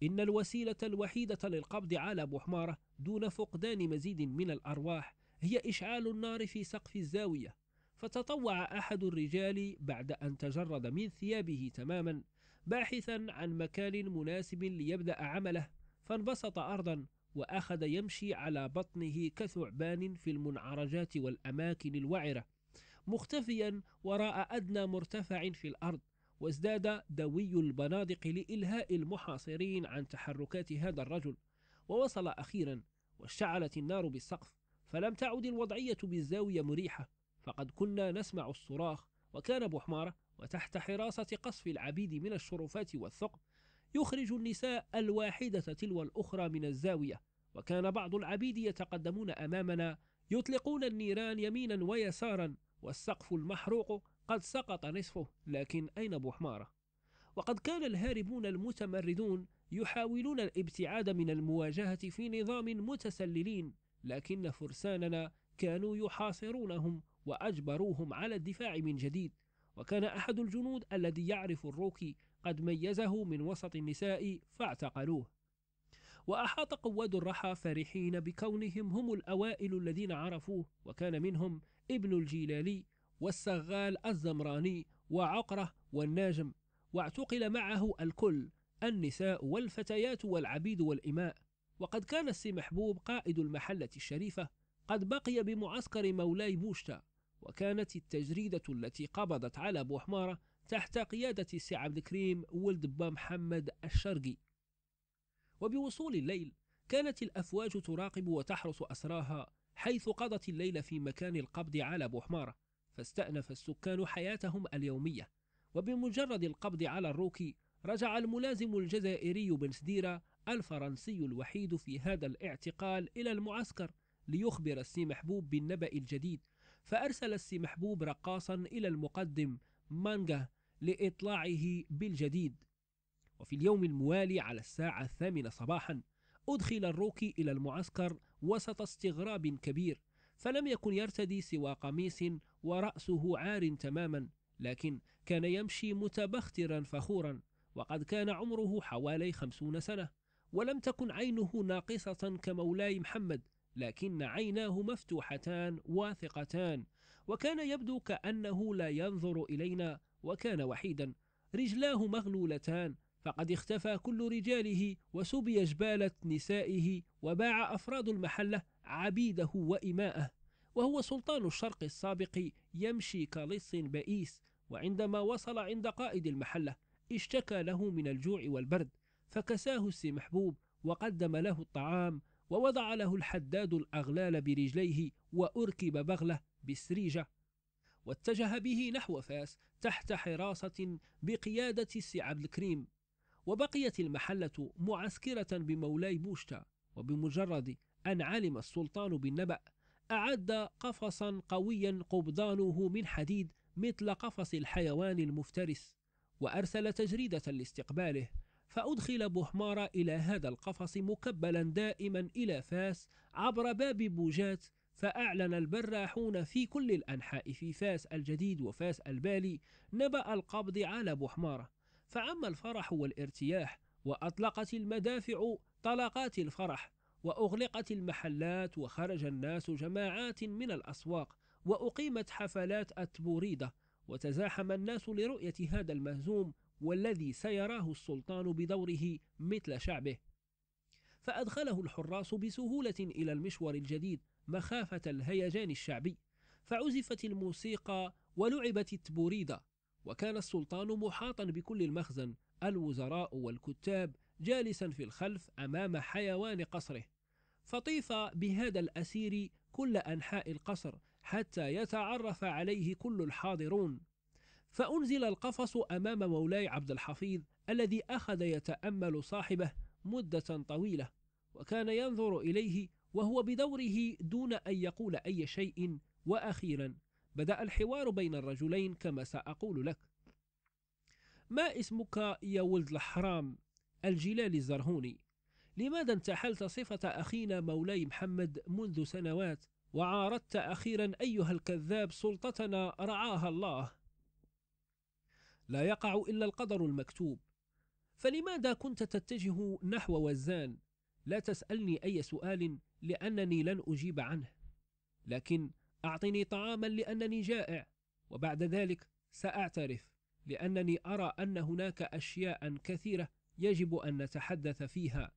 إن الوسيلة الوحيدة للقبض على بوحمارة دون فقدان مزيد من الأرواح هي إشعال النار في سقف الزاوية فتطوع أحد الرجال بعد أن تجرد من ثيابه تماما باحثا عن مكان مناسب ليبدأ عمله فانبسط أرضا وأخذ يمشي على بطنه كثعبان في المنعرجات والأماكن الوعرة مختفيا وراء أدنى مرتفع في الأرض وازداد دوي البنادق لإلهاء المحاصرين عن تحركات هذا الرجل ووصل أخيرا واشتعلت النار بالسقف فلم تعد الوضعية بالزاوية مريحة فقد كنا نسمع الصراخ وكان بحمارة وتحت حراسة قصف العبيد من الشرفات والثقب يخرج النساء الواحدة تلو الأخرى من الزاوية وكان بعض العبيد يتقدمون أمامنا يطلقون النيران يمينا ويسارا والسقف المحروق قد سقط نصفه لكن أين بوحمارة وقد كان الهاربون المتمردون يحاولون الابتعاد من المواجهة في نظام متسللين لكن فرساننا كانوا يحاصرونهم وأجبروهم على الدفاع من جديد وكان أحد الجنود الذي يعرف الروكي قد ميزه من وسط النساء فاعتقلوه وأحاط قواد الرحى فرحين بكونهم هم الأوائل الذين عرفوه وكان منهم ابن الجيلالي والسغال الزمراني وعقرة والناجم واعتقل معه الكل النساء والفتيات والعبيد والإماء وقد كان السي محبوب قائد المحلة الشريفة قد بقي بمعسكر مولاي بوشتا وكانت التجريدة التي قبضت على بوحمارة تحت قيادة سي عبد الكريم ولد با محمد الشرقي وبوصول الليل كانت الأفواج تراقب وتحرس أسراها حيث قضت الليل في مكان القبض على بوحمارة فاستأنف السكان حياتهم اليومية وبمجرد القبض على الروكي رجع الملازم الجزائري بن سديرة الفرنسي الوحيد في هذا الاعتقال إلى المعسكر ليخبر السي محبوب بالنبأ الجديد فأرسل السي محبوب رقاصا إلى المقدم مانجا لإطلاعه بالجديد وفي اليوم الموالي على الساعة الثامنة صباحا أدخل الروكي إلى المعسكر وسط استغراب كبير فلم يكن يرتدي سوى قميص ورأسه عار تماما لكن كان يمشي متبخترا فخورا وقد كان عمره حوالي خمسون سنة ولم تكن عينه ناقصة كمولاي محمد لكن عيناه مفتوحتان واثقتان وكان يبدو كأنه لا ينظر إلينا وكان وحيدا رجلاه مغلولتان فقد اختفى كل رجاله وسبي جبالة نسائه وباع أفراد المحلة عبيده وإماءه وهو سلطان الشرق السابق يمشي كلص بئيس وعندما وصل عند قائد المحلة اشتكى له من الجوع والبرد فكساه السمحبوب وقدم له الطعام ووضع له الحداد الأغلال برجليه وأركب بغلة بسريجة واتجه به نحو فاس تحت حراسة بقيادة السي عبد الكريم وبقيت المحلة معسكرة بمولاي بوشتا وبمجرد أن علم السلطان بالنبأ أعد قفصا قويا قبضانه من حديد مثل قفص الحيوان المفترس وأرسل تجريدة لاستقباله فأدخل بوحمارة إلى هذا القفص مكبلا دائما إلى فاس عبر باب بوجات فأعلن البراحون في كل الأنحاء في فاس الجديد وفاس البالي نبأ القبض على بحمارة فعم الفرح والارتياح وأطلقت المدافع طلقات الفرح وأغلقت المحلات وخرج الناس جماعات من الأسواق وأقيمت حفلات التبوريدة وتزاحم الناس لرؤية هذا المهزوم والذي سيراه السلطان بدوره مثل شعبه فأدخله الحراس بسهولة إلى المشور الجديد مخافة الهيجان الشعبي فعزفت الموسيقى ولعبت التبوريدة وكان السلطان محاطا بكل المخزن الوزراء والكتاب جالسا في الخلف أمام حيوان قصره فطيف بهذا الأسير كل أنحاء القصر حتى يتعرف عليه كل الحاضرون فأنزل القفص أمام مولاي عبد الحفيظ الذي أخذ يتأمل صاحبه مدة طويلة وكان ينظر إليه وهو بدوره دون أن يقول أي شيء وأخيرا بدأ الحوار بين الرجلين كما سأقول لك ما اسمك يا ولد الحرام الجلال الزرهوني لماذا انتحلت صفة أخينا مولاي محمد منذ سنوات وعارضت أخيرا أيها الكذاب سلطتنا رعاها الله لا يقع إلا القدر المكتوب فلماذا كنت تتجه نحو وزان لا تسألني أي سؤال لأنني لن أجيب عنه لكن أعطني طعاما لأنني جائع وبعد ذلك سأعترف لأنني أرى أن هناك أشياء كثيرة يجب أن نتحدث فيها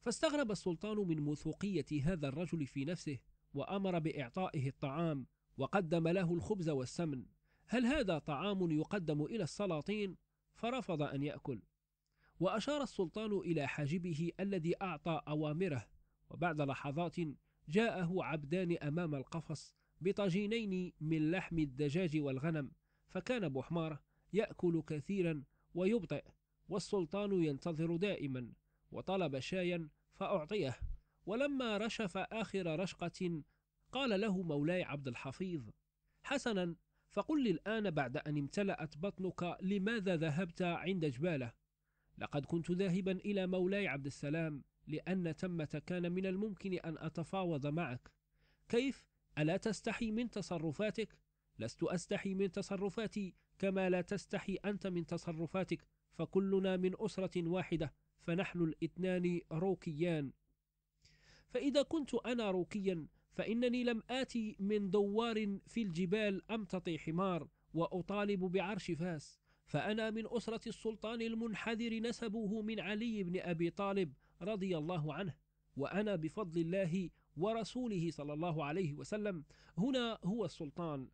فاستغرب السلطان من موثوقية هذا الرجل في نفسه وأمر بإعطائه الطعام وقدم له الخبز والسمن هل هذا طعام يقدم إلى السلاطين؟ فرفض أن يأكل وأشار السلطان إلى حاجبه الذي أعطى أوامره وبعد لحظات جاءه عبدان أمام القفص بطاجينين من لحم الدجاج والغنم فكان أبو يأكل كثيرا ويبطئ والسلطان ينتظر دائما وطلب شايا فأعطيه ولما رشف آخر رشقة قال له مولاي عبد الحفيظ حسنا فقل لي الآن بعد أن امتلأت بطنك لماذا ذهبت عند جبالة لقد كنت ذاهبا إلى مولاي عبد السلام لأن تمة كان من الممكن أن أتفاوض معك كيف؟ ألا تستحي من تصرفاتك؟ لست أستحي من تصرفاتي كما لا تستحي أنت من تصرفاتك فكلنا من أسرة واحدة فنحن الاثنان روكيان فإذا كنت أنا روكيا فإنني لم آتي من دوار في الجبال أمتطي حمار وأطالب بعرش فاس فأنا من أسرة السلطان المنحدر نسبه من علي بن أبي طالب رضي الله عنه وأنا بفضل الله ورسوله صلى الله عليه وسلم هنا هو السلطان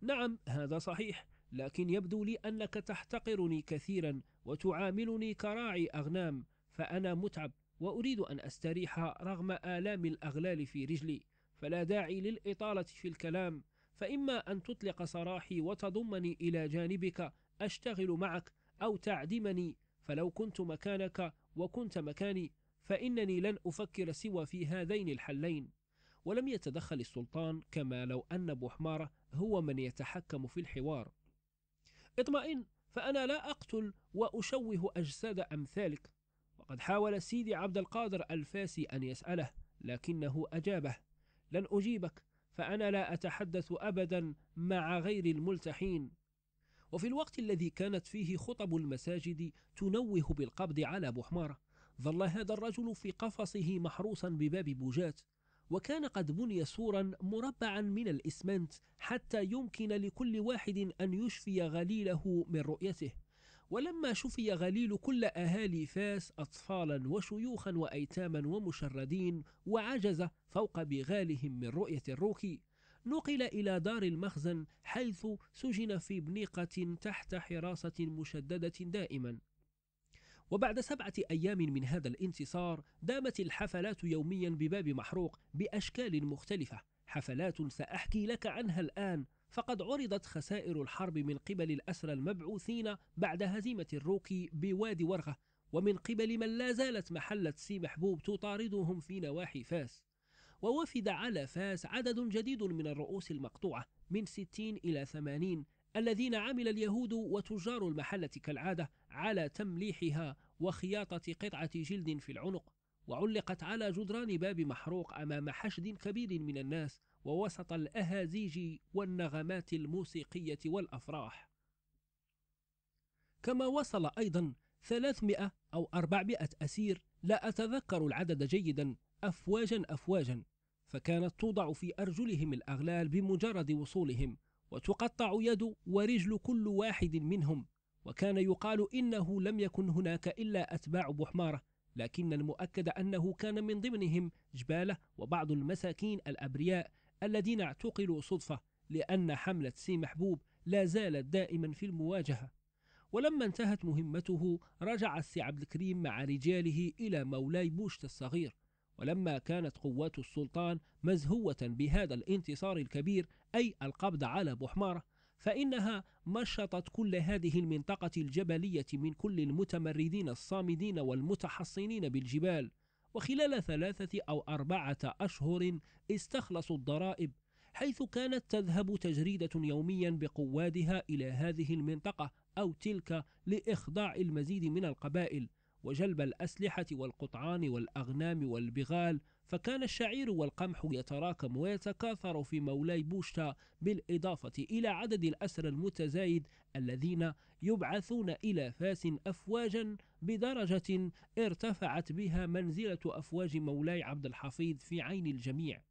نعم هذا صحيح لكن يبدو لي أنك تحتقرني كثيرا وتعاملني كراعي أغنام فأنا متعب وأريد أن أستريح رغم آلام الأغلال في رجلي فلا داعي للإطالة في الكلام فإما أن تطلق سراحي وتضمني إلى جانبك أشتغل معك أو تعدمني فلو كنت مكانك وكنت مكاني فإنني لن أفكر سوى في هذين الحلين ولم يتدخل السلطان كما لو أن بوحمارة هو من يتحكم في الحوار اطمئن فأنا لا أقتل وأشوه أجساد أمثالك وقد حاول سيدي عبد القادر الفاسي أن يسأله لكنه أجابه لن أجيبك فأنا لا أتحدث أبدا مع غير الملتحين وفي الوقت الذي كانت فيه خطب المساجد تنوه بالقبض على بحمارة ظل هذا الرجل في قفصه محروسا بباب بوجات وكان قد بني سورا مربعا من الإسمنت حتى يمكن لكل واحد أن يشفي غليله من رؤيته ولما شفي غليل كل أهالي فاس أطفالا وشيوخا وأيتاما ومشردين وعجز فوق بغالهم من رؤية الروكي نقل إلى دار المخزن حيث سجن في بنيقة تحت حراسة مشددة دائما وبعد سبعة أيام من هذا الانتصار دامت الحفلات يوميا بباب محروق بأشكال مختلفة حفلات سأحكي لك عنها الآن فقد عرضت خسائر الحرب من قبل الأسرى المبعوثين بعد هزيمة الروكي بوادي ورغة ومن قبل من لا زالت محلة سي محبوب تطاردهم في نواحي فاس ووفد على فاس عدد جديد من الرؤوس المقطوعة من 60 إلى 80 الذين عمل اليهود وتجار المحلة كالعادة على تمليحها وخياطة قطعة جلد في العنق وعلقت على جدران باب محروق أمام حشد كبير من الناس ووسط الأهازيج والنغمات الموسيقية والأفراح كما وصل أيضا 300 أو 400 أسير لا أتذكر العدد جيدا أفواجا أفواجا فكانت توضع في أرجلهم الأغلال بمجرد وصولهم وتقطع يد ورجل كل واحد منهم وكان يقال إنه لم يكن هناك إلا أتباع بحمارة لكن المؤكد أنه كان من ضمنهم جبالة وبعض المساكين الأبرياء الذين اعتقلوا صدفة لأن حملة سي محبوب لا زالت دائما في المواجهة ولما انتهت مهمته رجع السي عبد الكريم مع رجاله إلى مولاي بوشت الصغير ولما كانت قوات السلطان مزهوة بهذا الانتصار الكبير أي القبض على بحمارة فإنها مشطت كل هذه المنطقة الجبلية من كل المتمردين الصامدين والمتحصنين بالجبال وخلال ثلاثة أو أربعة أشهر استخلصوا الضرائب حيث كانت تذهب تجريدة يوميا بقوادها إلى هذه المنطقة أو تلك لإخضاع المزيد من القبائل وجلب الأسلحة والقطعان والأغنام والبغال فكان الشعير والقمح يتراكم ويتكاثر في مولاي بوشتا بالإضافة إلى عدد الأسرى المتزايد الذين يبعثون إلى فاس أفواجا بدرجة ارتفعت بها منزلة أفواج مولاي عبد الحفيظ في عين الجميع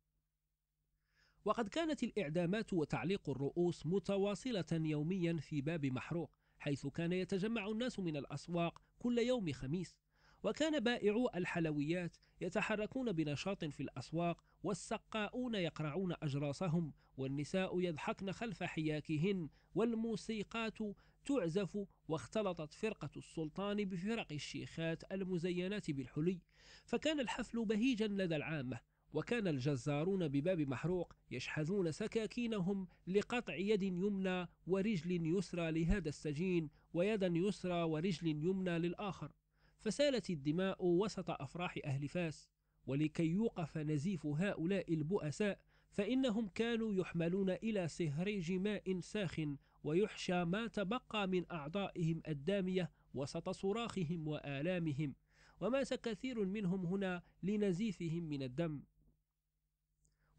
وقد كانت الإعدامات وتعليق الرؤوس متواصلة يوميا في باب محروق حيث كان يتجمع الناس من الأسواق كل يوم خميس وكان بائعو الحلويات يتحركون بنشاط في الأسواق والسقاؤون يقرعون أجراسهم والنساء يضحكن خلف حياكهن والموسيقات تعزف واختلطت فرقة السلطان بفرق الشيخات المزينات بالحلي فكان الحفل بهيجا لدى العامة وكان الجزارون بباب محروق يشحذون سكاكينهم لقطع يد يمنى ورجل يسرى لهذا السجين ويدا يسرى ورجل يمنى للآخر فسالت الدماء وسط أفراح أهل فاس ولكي يوقف نزيف هؤلاء البؤساء فإنهم كانوا يحملون إلى سهريج ماء ساخن ويحشى ما تبقى من أعضائهم الدامية وسط صراخهم وآلامهم ومات كثير منهم هنا لنزيفهم من الدم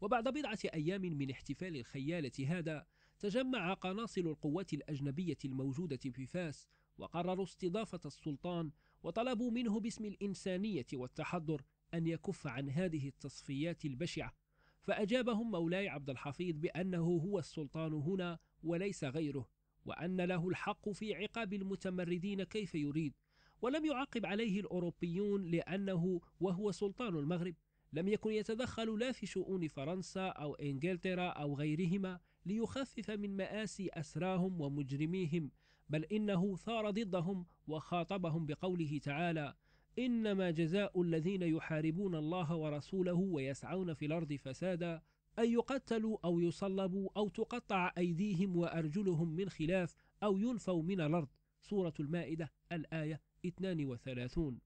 وبعد بضعة أيام من احتفال الخيالة هذا تجمع قناصل القوات الأجنبية الموجودة في فاس وقرروا استضافة السلطان وطلبوا منه باسم الإنسانية والتحضر أن يكف عن هذه التصفيات البشعة فأجابهم مولاي عبد الحفيظ بأنه هو السلطان هنا وليس غيره وأن له الحق في عقاب المتمردين كيف يريد ولم يعقب عليه الأوروبيون لأنه وهو سلطان المغرب لم يكن يتدخل لا في شؤون فرنسا أو إنجلترا أو غيرهما ليخفف من مآسي أسراهم ومجرميهم بل إنه ثار ضدهم وخاطبهم بقوله تعالى إنما جزاء الذين يحاربون الله ورسوله ويسعون في الأرض فسادا أن يقتلوا أو يصلبوا أو تقطع أيديهم وأرجلهم من خلاف أو ينفوا من الأرض سورة المائدة الآية 32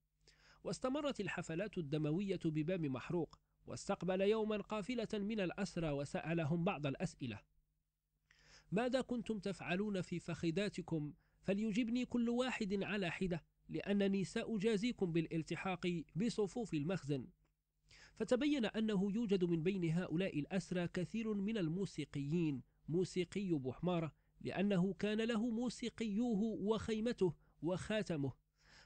واستمرت الحفلات الدموية بباب محروق واستقبل يوما قافلة من الأسرى وسألهم بعض الأسئلة ماذا كنتم تفعلون في فخذاتكم فليجبني كل واحد على حدة لأنني سأجازيكم بالالتحاق بصفوف المخزن فتبين أنه يوجد من بين هؤلاء الأسرى كثير من الموسيقيين موسيقي بحمارة لأنه كان له موسيقيوه وخيمته وخاتمه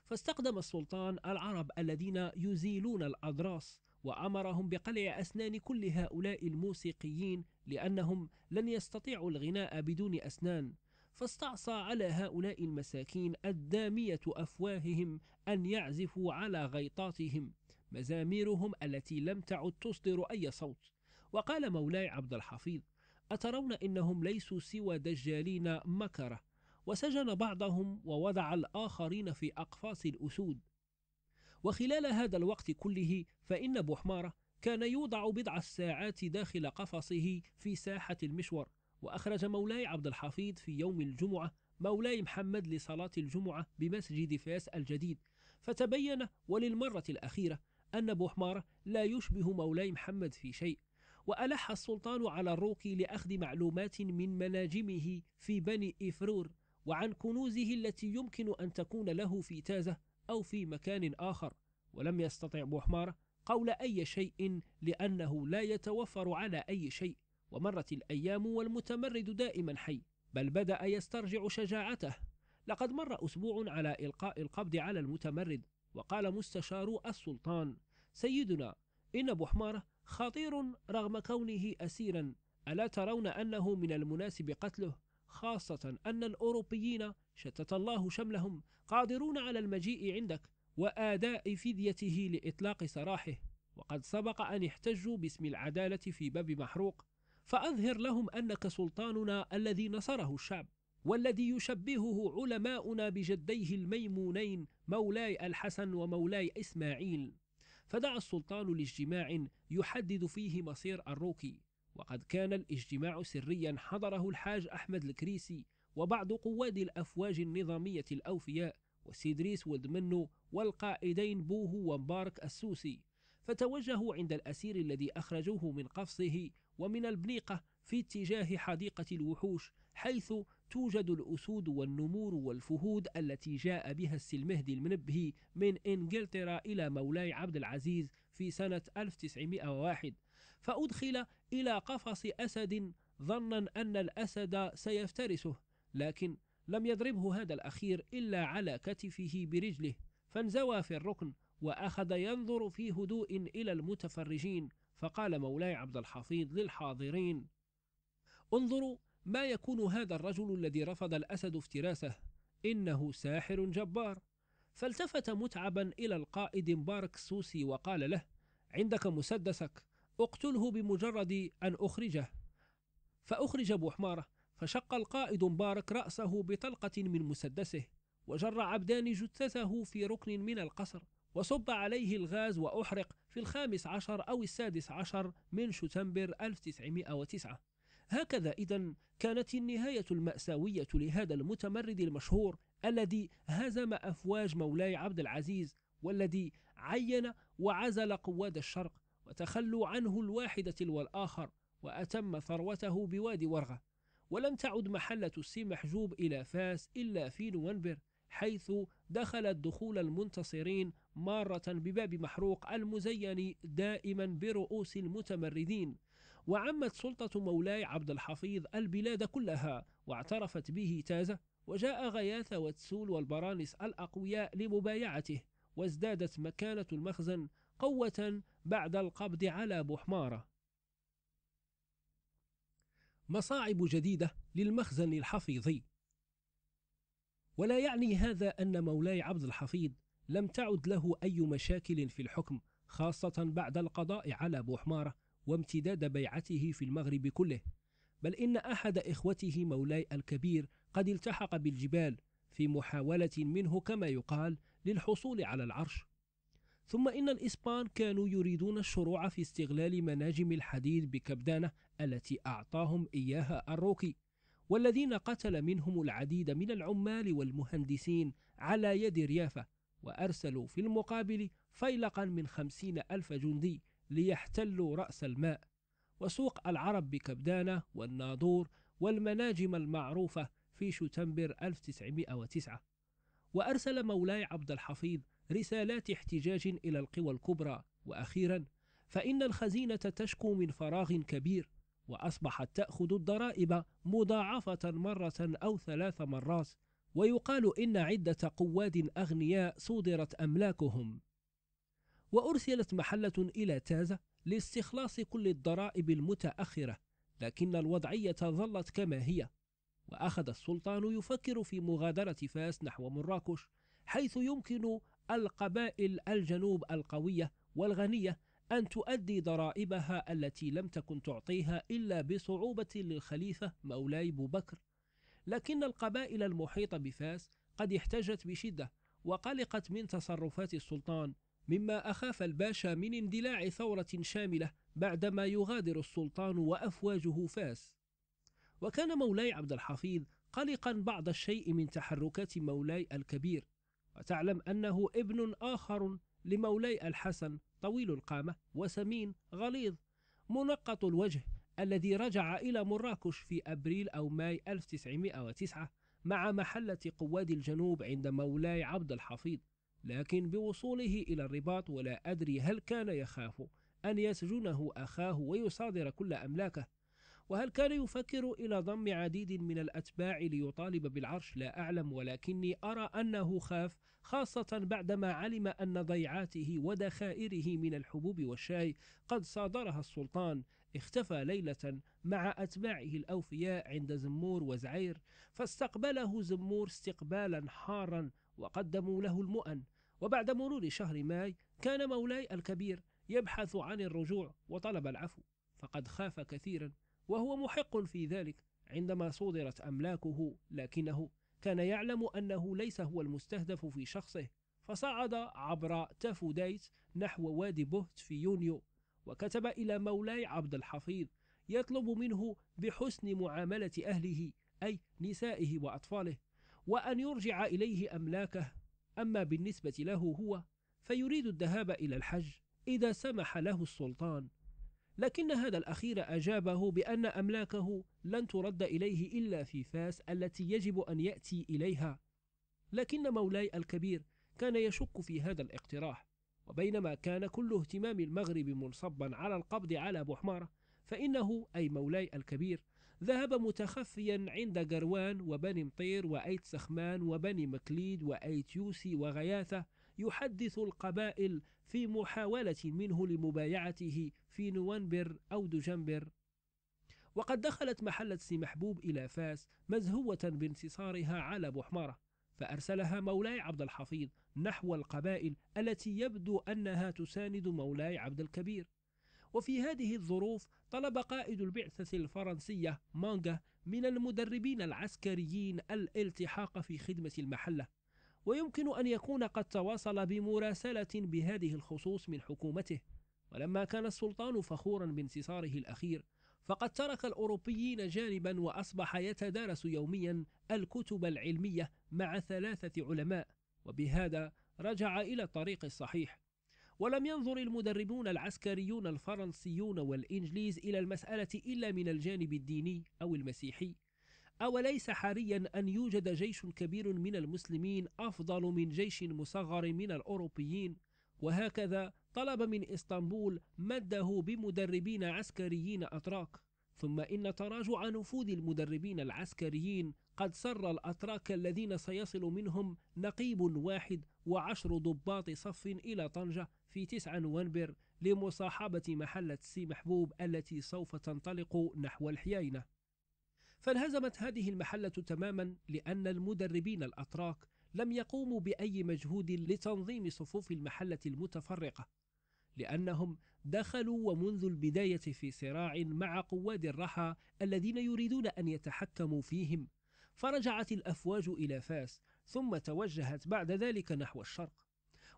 فاستقدم السلطان العرب الذين يزيلون الأضراس وأمرهم بقلع أسنان كل هؤلاء الموسيقيين لأنهم لن يستطيعوا الغناء بدون أسنان فاستعصى على هؤلاء المساكين الدامية أفواههم أن يعزفوا على غيطاتهم مزاميرهم التي لم تعد تصدر أي صوت وقال مولاي عبد الحفيظ أترون إنهم ليسوا سوى دجالين مكرة وسجن بعضهم ووضع الآخرين في أقفاص الأسود وخلال هذا الوقت كله فإن بوحمارة كان يوضع بضع الساعات داخل قفصه في ساحة المشور وأخرج مولاي عبد الحفيظ في يوم الجمعة مولاي محمد لصلاة الجمعة بمسجد فاس الجديد فتبين وللمرة الأخيرة أن بوحمارة لا يشبه مولاي محمد في شيء وألح السلطان على الروقي لأخذ معلومات من مناجمه في بني إفرور وعن كنوزه التي يمكن أن تكون له في تازة أو في مكان آخر ولم يستطع بوحمارة قول أي شيء لأنه لا يتوفر على أي شيء ومرت الأيام والمتمرد دائما حي بل بدأ يسترجع شجاعته لقد مر أسبوع على إلقاء القبض على المتمرد وقال مستشار السلطان سيدنا إن بوحمارة خطير رغم كونه أسيرا ألا ترون أنه من المناسب قتله خاصة أن الأوروبيين شتت الله شملهم قادرون على المجيء عندك وآداء فديته لإطلاق سراحه وقد سبق أن احتجوا باسم العدالة في باب محروق فأظهر لهم أنك سلطاننا الذي نصره الشعب والذي يشبهه علماؤنا بجديه الميمونين مولاي الحسن ومولاي إسماعيل فدعا السلطان لاجتماع يحدد فيه مصير الروكي وقد كان الاجتماع سريا حضره الحاج أحمد الكريسي وبعض قواد الأفواج النظامية الأوفياء وسيدريس ودمنو والقائدين بوهو ومبارك السوسي فتوجهوا عند الأسير الذي أخرجوه من قفصه ومن البنيقة في اتجاه حديقة الوحوش حيث توجد الأسود والنمور والفهود التي جاء بها السلمهدي المنبهي من إنجلترا إلى مولاي عبد العزيز في سنة 1901 فأدخل إلى قفص أسد ظنا أن الأسد سيفترسه لكن لم يضربه هذا الأخير إلا على كتفه برجله فانزوى في الركن وأخذ ينظر في هدوء إلى المتفرجين فقال مولاي عبد الحفيظ للحاضرين انظروا ما يكون هذا الرجل الذي رفض الأسد افتراسه إنه ساحر جبار فالتفت متعبا إلى القائد مبارك السوسي وقال له عندك مسدسك اقتله بمجرد أن أخرجه فأخرج بوحمارة فشق القائد مبارك رأسه بطلقة من مسدسه وجر عبدان جثته في ركن من القصر وصب عليه الغاز وأحرق في الخامس عشر أو السادس عشر من شتنبر 1909 هكذا إذا كانت النهاية المأساوية لهذا المتمرد المشهور الذي هزم أفواج مولاي عبد العزيز والذي عين وعزل قواد الشرق وتخلوا عنه الواحدة والآخر وأتم ثروته بوادي ورغة ولم تعد محلة السي محجوب إلى فاس إلا في نونبر حيث دخلت دخول المنتصرين مارة بباب محروق المزين دائما برؤوس المتمردين وعمت سلطة مولاي عبد الحفيظ البلاد كلها واعترفت به تازة وجاء غياث وتسول والبرانس الأقوياء لمبايعته وازدادت مكانة المخزن قوة بعد القبض على بحمارة مصاعب جديدة للمخزن الحفيظي ولا يعني هذا أن مولاي عبد الحفيظ لم تعد له أي مشاكل في الحكم خاصة بعد القضاء على بوحمارة وامتداد بيعته في المغرب كله بل إن أحد إخوته مولاي الكبير قد التحق بالجبال في محاولة منه كما يقال للحصول على العرش ثم إن الإسبان كانوا يريدون الشروع في استغلال مناجم الحديد بكبدانة التي أعطاهم إياها الروكي والذين قتل منهم العديد من العمال والمهندسين على يد ريافة وأرسلوا في المقابل فيلقا من خمسين ألف جندي ليحتلوا رأس الماء وسوق العرب بكبدانة والناظور والمناجم المعروفة في شتنبر 1909 وأرسل مولاي عبد الحفيظ رسالات احتجاج إلى القوى الكبرى وأخيرا فإن الخزينة تشكو من فراغ كبير وأصبحت تأخذ الضرائب مضاعفة مرة أو ثلاث مرات ويقال إن عدة قواد أغنياء صدرت أملاكهم وأرسلت محلة إلى تازة لاستخلاص كل الضرائب المتأخرة لكن الوضعية ظلت كما هي وأخذ السلطان يفكر في مغادرة فاس نحو مراكش حيث يمكن القبائل الجنوب القوية والغنية أن تؤدي ضرائبها التي لم تكن تعطيها إلا بصعوبة للخليفة مولاي بكر لكن القبائل المحيطة بفاس قد احتجت بشدة وقلقت من تصرفات السلطان مما أخاف الباشا من اندلاع ثورة شاملة بعدما يغادر السلطان وأفواجه فاس وكان مولاي عبد الحفيظ قلقا بعض الشيء من تحركات مولاي الكبير وتعلم أنه ابن آخر لمولاي الحسن طويل القامة وسمين غليظ منقط الوجه الذي رجع إلى مراكش في أبريل أو ماي 1909 مع محلة قواد الجنوب عند مولاي عبد الحفيظ لكن بوصوله إلى الرباط ولا أدري هل كان يخاف أن يسجنه أخاه ويصادر كل أملاكه وهل كان يفكر إلى ضم عديد من الأتباع ليطالب بالعرش لا أعلم ولكني أرى أنه خاف خاصة بعدما علم أن ضيعاته ودخائره من الحبوب والشاي قد صادرها السلطان اختفى ليلة مع أتباعه الأوفياء عند زمور وزعير فاستقبله زمور استقبالا حارا وقدموا له المؤن وبعد مرور شهر ماي كان مولاي الكبير يبحث عن الرجوع وطلب العفو فقد خاف كثيرا وهو محق في ذلك عندما صودرت أملاكه لكنه كان يعلم أنه ليس هو المستهدف في شخصه فصعد عبر دايت نحو وادي بهت في يونيو وكتب إلى مولاي عبد الحفيظ يطلب منه بحسن معاملة أهله أي نسائه وأطفاله وأن يرجع إليه أملاكه أما بالنسبة له هو فيريد الذهاب إلى الحج إذا سمح له السلطان لكن هذا الأخير أجابه بأن أملاكه لن ترد إليه إلا في فاس التي يجب أن يأتي إليها لكن مولاي الكبير كان يشك في هذا الاقتراح وبينما كان كل اهتمام المغرب منصبا على القبض على بوحمارة فإنه أي مولاي الكبير ذهب متخفيا عند جروان وبني مطير وأيت سخمان وبني مكليد وأيت يوسي وغياثة يحدث القبائل في محاولة منه لمبايعته في نوفمبر أو دجنبر وقد دخلت محلة سي محبوب إلى فاس مزهوة بانتصارها على بحمارة فأرسلها مولاي عبد الحفيظ نحو القبائل التي يبدو أنها تساند مولاي عبد الكبير وفي هذه الظروف طلب قائد البعثة الفرنسية مانجا من المدربين العسكريين الالتحاق في خدمة المحلة ويمكن أن يكون قد تواصل بمراسلة بهذه الخصوص من حكومته ولما كان السلطان فخورا بانتصاره الأخير فقد ترك الأوروبيين جانبا وأصبح يتدارس يوميا الكتب العلمية مع ثلاثة علماء وبهذا رجع إلى الطريق الصحيح ولم ينظر المدربون العسكريون الفرنسيون والإنجليز إلى المسألة إلا من الجانب الديني أو المسيحي أوليس حريا أن يوجد جيش كبير من المسلمين أفضل من جيش مصغر من الأوروبيين وهكذا طلب من اسطنبول مده بمدربين عسكريين أتراك ثم إن تراجع نفوذ المدربين العسكريين قد سر الأتراك الذين سيصل منهم نقيب واحد وعشر ضباط صف إلى طنجة في 9 نوفمبر لمصاحبة محلة سي محبوب التي سوف تنطلق نحو الحيينة فانهزمت هذه المحلة تماما لأن المدربين الأتراك لم يقوموا بأي مجهود لتنظيم صفوف المحلة المتفرقة لأنهم دخلوا ومنذ البداية في صراع مع قواد الرحى الذين يريدون أن يتحكموا فيهم فرجعت الأفواج إلى فاس ثم توجهت بعد ذلك نحو الشرق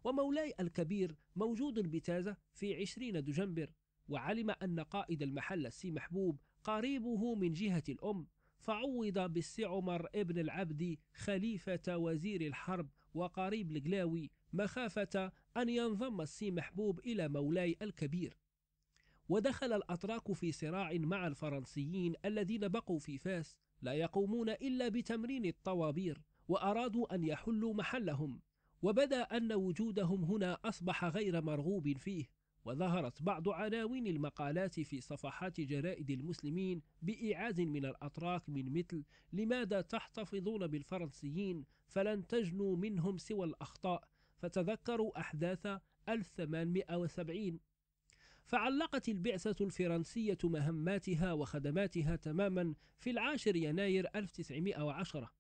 ومولاي الكبير موجود بتازة في عشرين دجنبر وعلم أن قائد المحل السي محبوب قريبه من جهة الأم فعوض بالسي عمر ابن العبد خليفة وزير الحرب وقريب القلاوي مخافة أن ينضم السي محبوب إلى مولاي الكبير ودخل الأتراك في صراع مع الفرنسيين الذين بقوا في فاس لا يقومون إلا بتمرين الطوابير وأرادوا أن يحلوا محلهم وبدا أن وجودهم هنا أصبح غير مرغوب فيه وظهرت بعض عناوين المقالات في صفحات جرائد المسلمين بإيعاز من الأتراك من مثل لماذا تحتفظون بالفرنسيين فلن تجنوا منهم سوى الأخطاء فتذكروا أحداث 1870 فعلقت البعثة الفرنسية مهماتها وخدماتها تماما في العاشر يناير 1910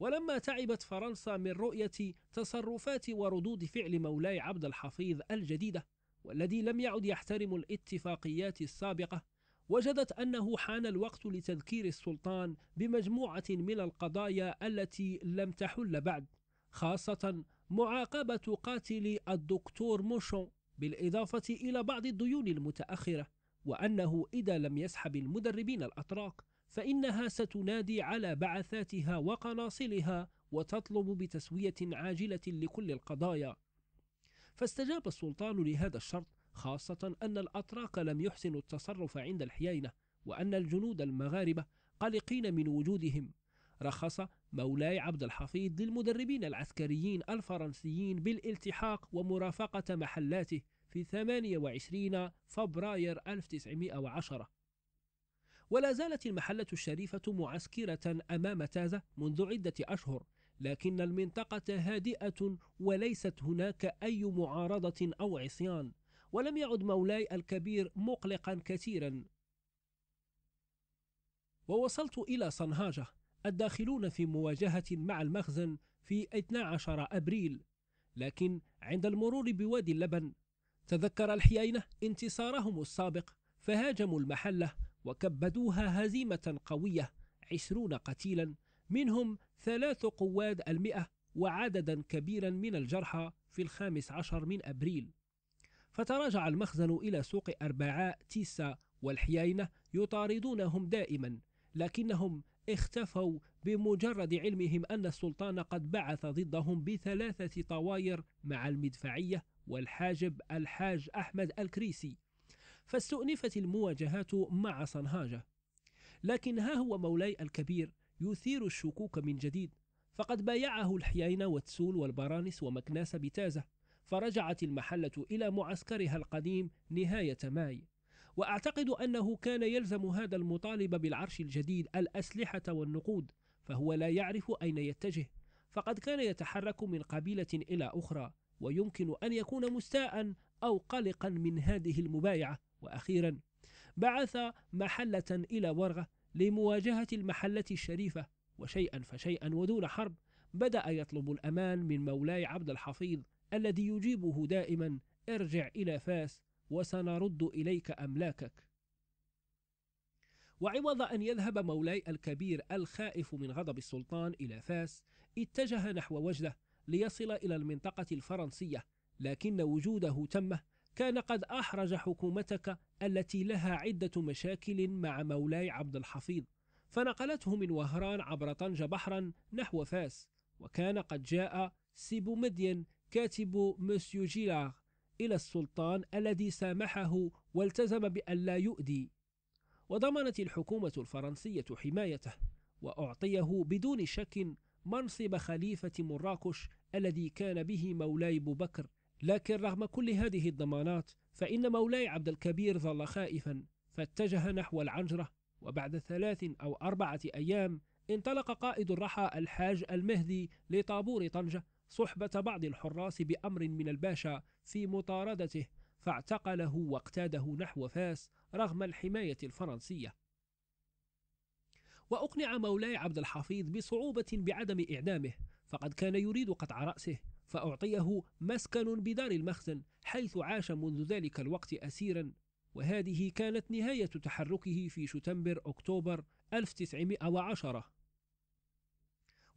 ولما تعبت فرنسا من رؤية تصرفات وردود فعل مولاي عبد الحفيظ الجديدة والذي لم يعد يحترم الاتفاقيات السابقة وجدت أنه حان الوقت لتذكير السلطان بمجموعة من القضايا التي لم تحل بعد خاصة معاقبة قاتل الدكتور موشون بالإضافة إلى بعض الديون المتأخرة وأنه إذا لم يسحب المدربين الأتراك فإنها ستنادي على بعثاتها وقناصلها وتطلب بتسوية عاجلة لكل القضايا فاستجاب السلطان لهذا الشرط خاصة أن الأتراك لم يحسنوا التصرف عند الحيينة وأن الجنود المغاربة قلقين من وجودهم رخص مولاي عبد الحفيظ للمدربين العسكريين الفرنسيين بالالتحاق ومرافقة محلاته في 28 فبراير 1910 ولا زالت المحلة الشريفة معسكرة أمام تازة منذ عدة أشهر لكن المنطقة هادئة وليست هناك أي معارضة أو عصيان ولم يعد مولاي الكبير مقلقا كثيرا ووصلت إلى صنهاجة الداخلون في مواجهة مع المخزن في 12 أبريل لكن عند المرور بوادي اللبن تذكر الحيينة انتصارهم السابق فهاجموا المحلة وكبدوها هزيمة قوية عشرون قتيلا منهم ثلاث قواد المئة وعددا كبيرا من الجرحى في الخامس عشر من أبريل فتراجع المخزن إلى سوق أربعاء تيسا والحيينة يطاردونهم دائما لكنهم اختفوا بمجرد علمهم أن السلطان قد بعث ضدهم بثلاثة طواير مع المدفعية والحاجب الحاج أحمد الكريسي فاستؤنفت المواجهات مع صنهاجة لكن ها هو مولاي الكبير يثير الشكوك من جديد فقد بايعه الحيينة والتسول والبرانس ومكناس بتازة فرجعت المحلة إلى معسكرها القديم نهاية مايو واعتقد انه كان يلزم هذا المطالب بالعرش الجديد الاسلحه والنقود فهو لا يعرف اين يتجه فقد كان يتحرك من قبيله الى اخرى ويمكن ان يكون مستاء او قلقا من هذه المبايعه واخيرا بعث محله الى ورغه لمواجهه المحله الشريفه وشيئا فشيئا ودون حرب بدا يطلب الامان من مولاي عبد الحفيظ الذي يجيبه دائما ارجع الى فاس وسنرد إليك أملاكك وعوض أن يذهب مولاي الكبير الخائف من غضب السلطان إلى فاس اتجه نحو وجدة ليصل إلى المنطقة الفرنسية لكن وجوده تمه كان قد أحرج حكومتك التي لها عدة مشاكل مع مولاي عبد الحفيظ فنقلته من وهران عبر طنجة بحرا نحو فاس وكان قد جاء سيبو مدين كاتب مسيو جيلار إلى السلطان الذي سامحه والتزم بأن لا يؤذي وضمنت الحكومة الفرنسية حمايته وأعطيه بدون شك منصب خليفة مراكش الذي كان به مولاي أبو بكر لكن رغم كل هذه الضمانات فإن مولاي عبد الكبير ظل خائفا فاتجه نحو العنجرة وبعد ثلاث أو أربعة أيام انطلق قائد الرحى الحاج المهدي لطابور طنجة صحبة بعض الحراس بأمر من الباشا في مطاردته فاعتقله واقتاده نحو فاس رغم الحماية الفرنسية وأقنع مولاي عبد الحفيظ بصعوبة بعدم إعدامه فقد كان يريد قطع رأسه فأعطيه مسكن بدار المخزن حيث عاش منذ ذلك الوقت أسيرا وهذه كانت نهاية تحركه في شتنبر أكتوبر 1910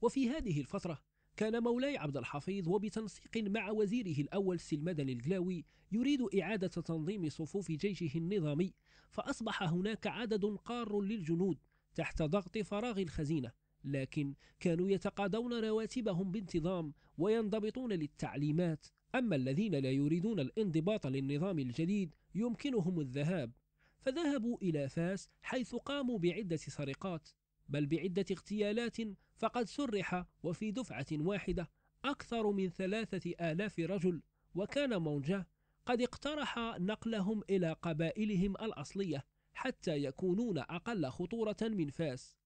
وفي هذه الفترة كان مولاي عبد الحفيظ وبتنسيق مع وزيره الأول سلمدن الجلاوي يريد إعادة تنظيم صفوف جيشه النظامي فأصبح هناك عدد قار للجنود تحت ضغط فراغ الخزينة لكن كانوا يتقاضون رواتبهم بانتظام وينضبطون للتعليمات أما الذين لا يريدون الانضباط للنظام الجديد يمكنهم الذهاب فذهبوا إلى فاس حيث قاموا بعدة سرقات بل بعدة اغتيالات فقد سرح وفي دفعة واحدة أكثر من ثلاثة آلاف رجل وكان مونجا قد اقترح نقلهم إلى قبائلهم الأصلية حتى يكونون أقل خطورة من فاس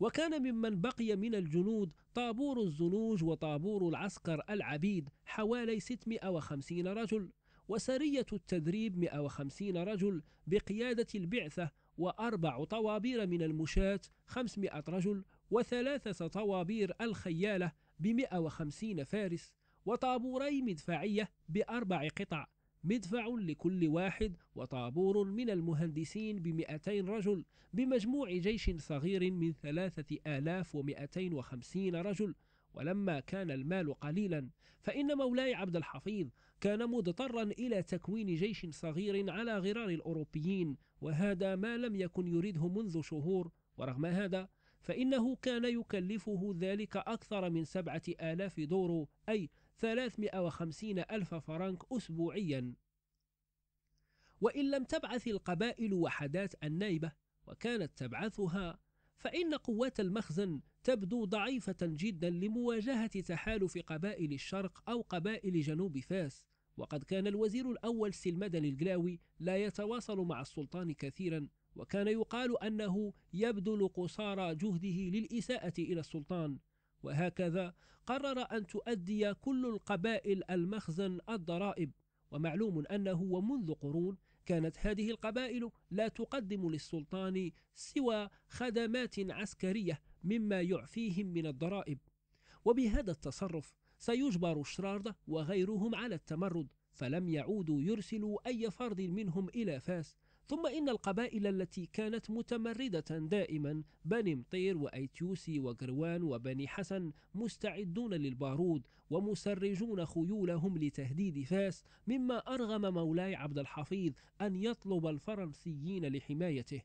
وكان ممن بقي من الجنود طابور الزنوج وطابور العسكر العبيد حوالي 650 رجل وسرية التدريب 150 رجل بقيادة البعثة وأربع طوابير من المشاة 500 رجل وثلاثة طوابير الخيالة بمئة وخمسين فارس وطابوري مدفعية بأربع قطع مدفع لكل واحد وطابور من المهندسين بمئتين رجل بمجموع جيش صغير من ثلاثة آلاف ومئتين وخمسين رجل ولما كان المال قليلا فإن مولاي عبد الحفيظ كان مضطرا إلى تكوين جيش صغير على غرار الأوروبيين وهذا ما لم يكن يريده منذ شهور ورغم هذا فإنه كان يكلفه ذلك أكثر من سبعة آلاف دورو أي 350 ألف فرنك أسبوعيا وإن لم تبعث القبائل وحدات النايبة وكانت تبعثها فإن قوات المخزن تبدو ضعيفة جدا لمواجهة تحالف قبائل الشرق أو قبائل جنوب فاس وقد كان الوزير الأول سلمدن الجلاوي لا يتواصل مع السلطان كثيرا وكان يقال أنه يبذل قصارى جهده للإساءة إلى السلطان وهكذا قرر أن تؤدي كل القبائل المخزن الضرائب ومعلوم أنه ومنذ قرون كانت هذه القبائل لا تقدم للسلطان سوى خدمات عسكرية مما يعفيهم من الضرائب وبهذا التصرف سيجبر الشرارد وغيرهم على التمرد فلم يعودوا يرسلوا أي فرد منهم إلى فاس ثم إن القبائل التي كانت متمردة دائما بني مطير وأيتيوسي وقروان وبني حسن مستعدون للبارود ومسرجون خيولهم لتهديد فاس مما أرغم مولاي عبد الحفيظ أن يطلب الفرنسيين لحمايته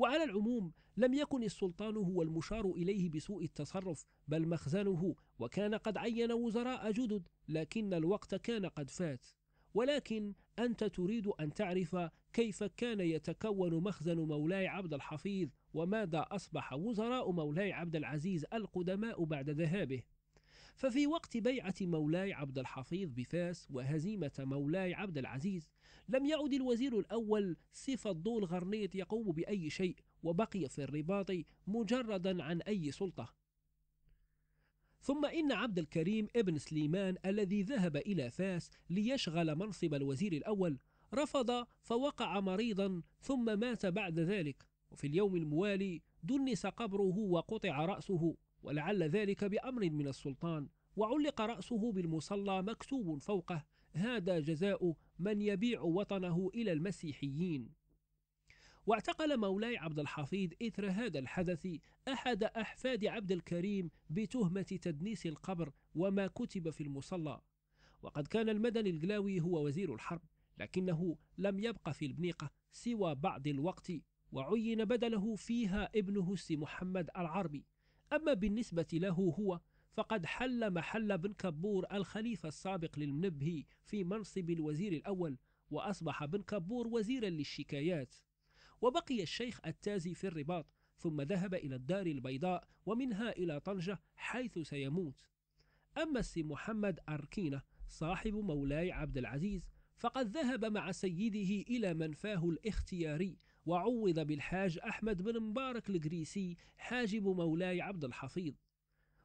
وعلى العموم لم يكن السلطان هو المشار إليه بسوء التصرف بل مخزنه وكان قد عين وزراء جدد لكن الوقت كان قد فات ولكن أنت تريد أن تعرف كيف كان يتكون مخزن مولاي عبد الحفيظ وماذا أصبح وزراء مولاي عبد العزيز القدماء بعد ذهابه ففي وقت بيعة مولاي عبد الحفيظ بفاس وهزيمة مولاي عبد العزيز لم يعد الوزير الأول سيف الضول غرنيط يقوم بأي شيء وبقي في الرباط مجردا عن أي سلطة ثم إن عبد الكريم ابن سليمان الذي ذهب إلى فاس ليشغل منصب الوزير الأول رفض فوقع مريضا ثم مات بعد ذلك وفي اليوم الموالي دنس قبره وقطع رأسه ولعل ذلك بأمر من السلطان وعلق رأسه بالمصلى مكتوب فوقه هذا جزاء من يبيع وطنه إلى المسيحيين واعتقل مولاي عبد الحفيظ إثر هذا الحدث أحد أحفاد عبد الكريم بتهمة تدنيس القبر وما كتب في المصلى وقد كان المدني الجلاوي هو وزير الحرب لكنه لم يبق في البنيقة سوى بعض الوقت وعين بدله فيها ابنه السي محمد العربي أما بالنسبة له هو فقد حل محل بن كبور الخليفة السابق للمنبهي في منصب الوزير الأول وأصبح بن كبور وزيرا للشكايات وبقي الشيخ التازي في الرباط ثم ذهب إلى الدار البيضاء ومنها إلى طنجة حيث سيموت أما السي محمد أركينة صاحب مولاي عبد العزيز فقد ذهب مع سيده إلى منفاه الاختياري وعوض بالحاج أحمد بن مبارك الجريسي حاجب مولاي عبد الحفيظ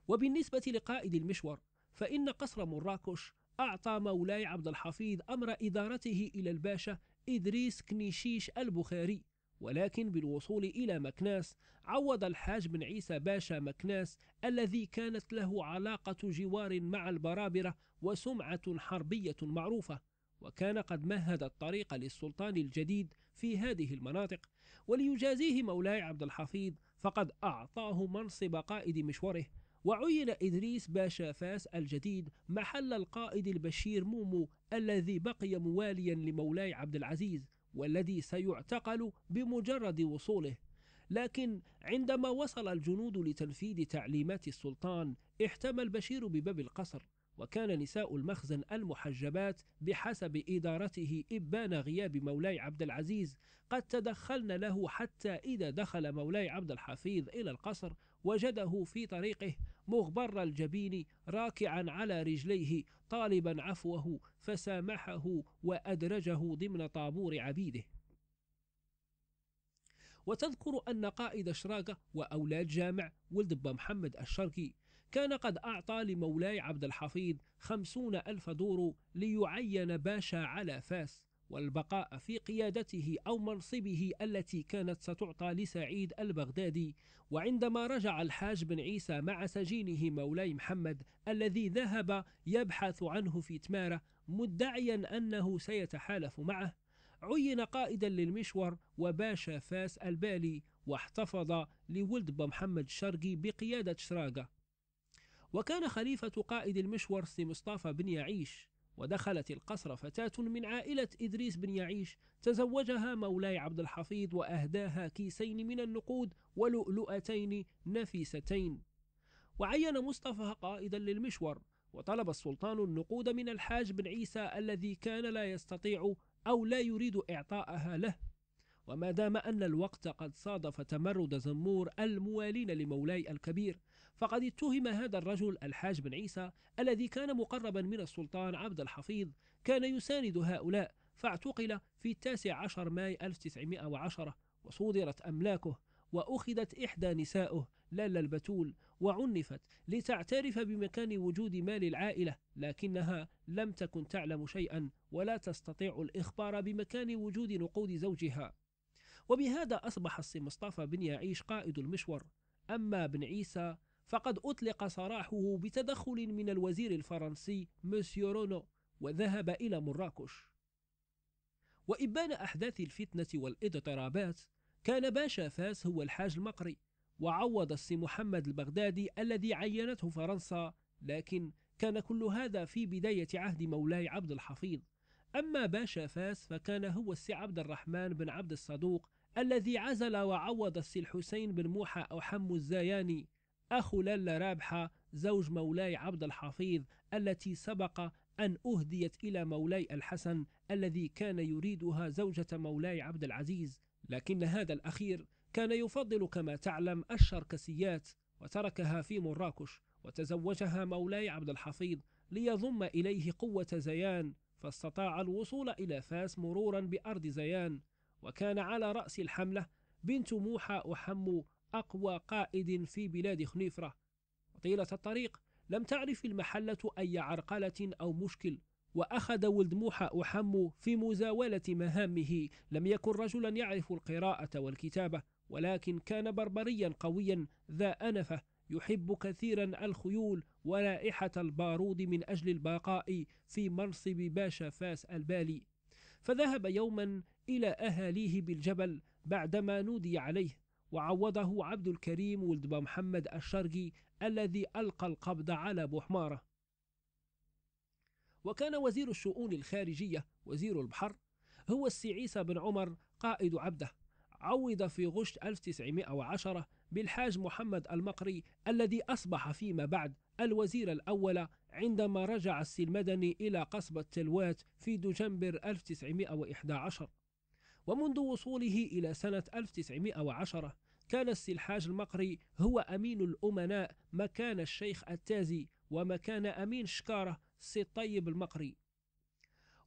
وبالنسبة لقائد المشور فإن قصر مراكش أعطى مولاي عبد الحفيظ أمر إدارته إلى الباشا إدريس كنيشيش البخاري ولكن بالوصول إلى مكناس عوض الحاج بن عيسى باشا مكناس الذي كانت له علاقة جوار مع البرابرة وسمعة حربية معروفة وكان قد مهد الطريق للسلطان الجديد في هذه المناطق وليجازيه مولاي عبد الحفيظ فقد أعطاه منصب قائد مشوره وعين إدريس باشا فاس الجديد محل القائد البشير مومو الذي بقي مواليا لمولاي عبد العزيز والذي سيعتقل بمجرد وصوله لكن عندما وصل الجنود لتنفيذ تعليمات السلطان احتمى البشير بباب القصر وكان نساء المخزن المحجبات بحسب إدارته إبان غياب مولاي عبد العزيز قد تدخلن له حتى إذا دخل مولاي عبد الحفيظ إلى القصر وجده في طريقه مغبر الجبين راكعا على رجليه طالبا عفوه فسامحه وأدرجه ضمن طابور عبيده وتذكر أن قائد شراقة وأولاد جامع ولد محمد الشرقي كان قد أعطى لمولاي عبد الحفيظ خمسون ألف دور ليعين باشا على فاس والبقاء في قيادته أو منصبه التي كانت ستعطى لسعيد البغدادي وعندما رجع الحاج بن عيسى مع سجينه مولاي محمد الذي ذهب يبحث عنه في تمارة مدعيا أنه سيتحالف معه عين قائدا للمشور وباشا فاس البالي واحتفظ لولد محمد الشرقي بقيادة شراقة وكان خليفة قائد سي مصطفى بن يعيش ودخلت القصر فتاة من عائلة إدريس بن يعيش تزوجها مولاي عبد الحفيظ وأهداها كيسين من النقود ولؤلؤتين نفيستين وعين مصطفى قائدا للمشور وطلب السلطان النقود من الحاج بن عيسى الذي كان لا يستطيع أو لا يريد إعطاءها له وما دام أن الوقت قد صادف تمرد زمور الموالين لمولاي الكبير فقد اتهم هذا الرجل الحاج بن عيسى الذي كان مقربا من السلطان عبد الحفيظ كان يساند هؤلاء فاعتقل في التاسع عشر ماي 1910 وصودرت أملاكه وأخذت إحدى نسائه لالا البتول وعنفت لتعترف بمكان وجود مال العائلة لكنها لم تكن تعلم شيئا ولا تستطيع الإخبار بمكان وجود نقود زوجها وبهذا أصبح السي مصطفى بن يعيش قائد المشور أما بن عيسى فقد أطلق سراحه بتدخل من الوزير الفرنسي مسيو رونو وذهب إلى مراكش وإبان أحداث الفتنة والاضطرابات كان باشا فاس هو الحاج المقري وعوض السي محمد البغدادي الذي عينته فرنسا لكن كان كل هذا في بداية عهد مولاي عبد الحفيظ أما باشا فاس فكان هو السي عبد الرحمن بن عبد الصدوق الذي عزل وعوض السي الحسين بن موحى أو حم الزياني أخو لالة رابحة زوج مولاي عبد الحفيظ التي سبق أن أهديت إلى مولاي الحسن الذي كان يريدها زوجة مولاي عبد العزيز لكن هذا الأخير كان يفضل كما تعلم الشركسيات وتركها في مراكش وتزوجها مولاي عبد الحفيظ ليضم إليه قوة زيان فاستطاع الوصول إلى فاس مرورا بأرض زيان وكان على رأس الحملة بنت موحى أحمو أقوى قائد في بلاد خنيفرة طيلة الطريق لم تعرف المحلة أي عرقلة أو مشكل وأخذ ولد موحى أحم في مزاولة مهامه لم يكن رجلا يعرف القراءة والكتابة ولكن كان بربريا قويا ذا أنفة يحب كثيرا الخيول ورائحة البارود من أجل البقاء في منصب باشا فاس البالي فذهب يوما إلى أهاليه بالجبل بعدما نودي عليه وعوضه عبد الكريم ولد محمد الشرقي الذي ألقى القبض على بوحمارة وكان وزير الشؤون الخارجية وزير البحر هو السعيسة بن عمر قائد عبده عوض في غش 1910 بالحاج محمد المقري الذي أصبح فيما بعد الوزير الأول عندما رجع السي المدني إلى قصبة تلوات في دجنبر 1911 ومنذ وصوله إلى سنة 1910 كان السلحاج المقري هو أمين الأمناء مكان الشيخ التازي ومكان أمين شكارة سي طيب المقري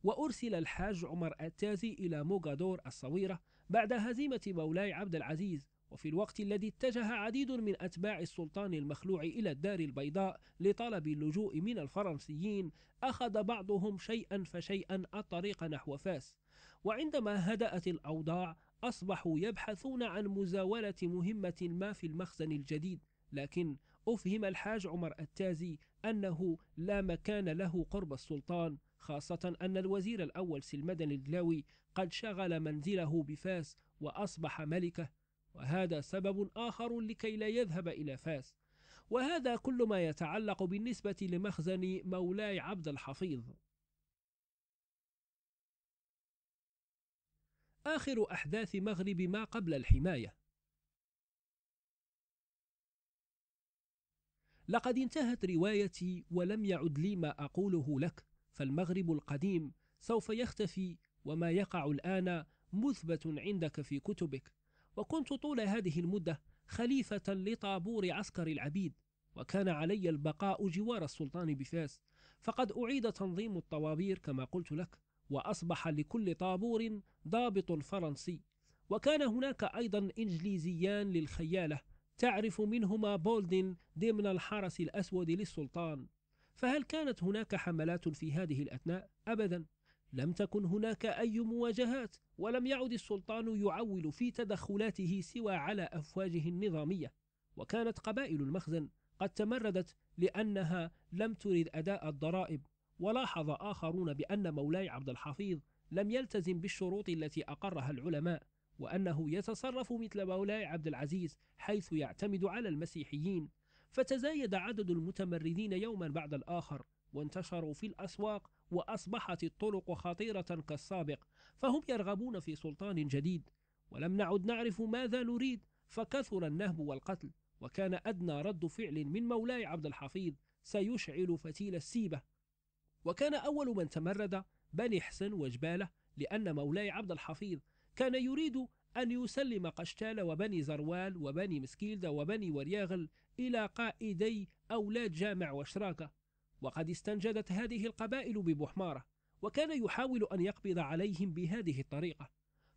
وأرسل الحاج عمر التازي إلى موغادور الصويرة بعد هزيمة مولاي عبد العزيز وفي الوقت الذي اتجه عديد من أتباع السلطان المخلوع إلى الدار البيضاء لطلب اللجوء من الفرنسيين أخذ بعضهم شيئا فشيئا الطريق نحو فاس وعندما هدأت الأوضاع أصبحوا يبحثون عن مزاولة مهمة ما في المخزن الجديد لكن أفهم الحاج عمر التازي أنه لا مكان له قرب السلطان خاصة أن الوزير الأول سلمدن الجلاوي قد شغل منزله بفاس وأصبح ملكه وهذا سبب آخر لكي لا يذهب إلى فاس وهذا كل ما يتعلق بالنسبة لمخزن مولاي عبد الحفيظ آخر أحداث مغرب ما قبل الحماية لقد انتهت روايتي ولم يعد لي ما أقوله لك فالمغرب القديم سوف يختفي وما يقع الآن مثبت عندك في كتبك وكنت طول هذه المدة خليفة لطابور عسكر العبيد وكان علي البقاء جوار السلطان بفاس فقد أعيد تنظيم الطوابير كما قلت لك وأصبح لكل طابور ضابط فرنسي وكان هناك أيضا إنجليزيان للخيالة تعرف منهما بولدن ضمن الحرس الأسود للسلطان فهل كانت هناك حملات في هذه الأثناء؟ أبدا لم تكن هناك أي مواجهات ولم يعد السلطان يعول في تدخلاته سوى على أفواجه النظامية وكانت قبائل المخزن قد تمردت لأنها لم ترد أداء الضرائب ولاحظ آخرون بأن مولاي عبد الحفيظ لم يلتزم بالشروط التي أقرها العلماء وأنه يتصرف مثل مولاي عبد العزيز حيث يعتمد على المسيحيين فتزايد عدد المتمردين يوما بعد الآخر وانتشروا في الأسواق وأصبحت الطرق خطيرة كالسابق فهم يرغبون في سلطان جديد ولم نعد نعرف ماذا نريد فكثر النهب والقتل وكان أدنى رد فعل من مولاي عبد الحفيظ سيشعل فتيل السيبة وكان أول من تمرد بني حسن وجبالة لأن مولاي عبد الحفيظ كان يريد أن يسلم قشتال وبني زروال وبني مسكيلدة وبني ورياغل إلى قائدي أولاد جامع وشراكة وقد استنجدت هذه القبائل ببحمارة وكان يحاول أن يقبض عليهم بهذه الطريقة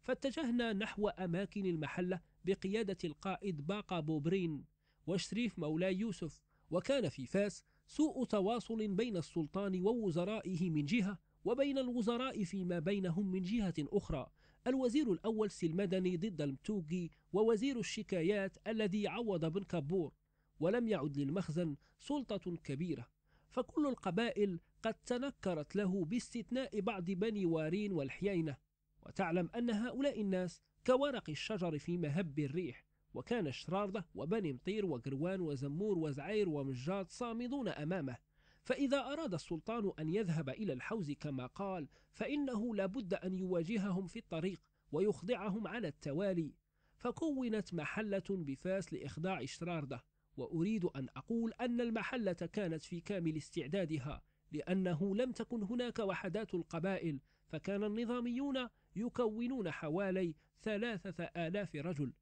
فاتجهنا نحو أماكن المحلة بقيادة القائد باقا بوبرين وشريف مولاي يوسف وكان في فاس سوء تواصل بين السلطان ووزرائه من جهة وبين الوزراء فيما بينهم من جهة أخرى الوزير الأول سلمدني ضد المتوقي ووزير الشكايات الذي عوض بن كابور ولم يعد للمخزن سلطة كبيرة فكل القبائل قد تنكرت له باستثناء بعض بني وارين والحيينة وتعلم أن هؤلاء الناس كورق الشجر في مهب الريح وكان شراردة وبني مطير وقروان وزمور وزعير ومجاد صامدون أمامه فإذا أراد السلطان أن يذهب إلى الحوز كما قال فإنه لابد أن يواجههم في الطريق ويخضعهم على التوالي فكونت محلة بفاس لإخضاع شراردة وأريد أن أقول أن المحلة كانت في كامل استعدادها لأنه لم تكن هناك وحدات القبائل فكان النظاميون يكونون حوالي ثلاثة آلاف رجل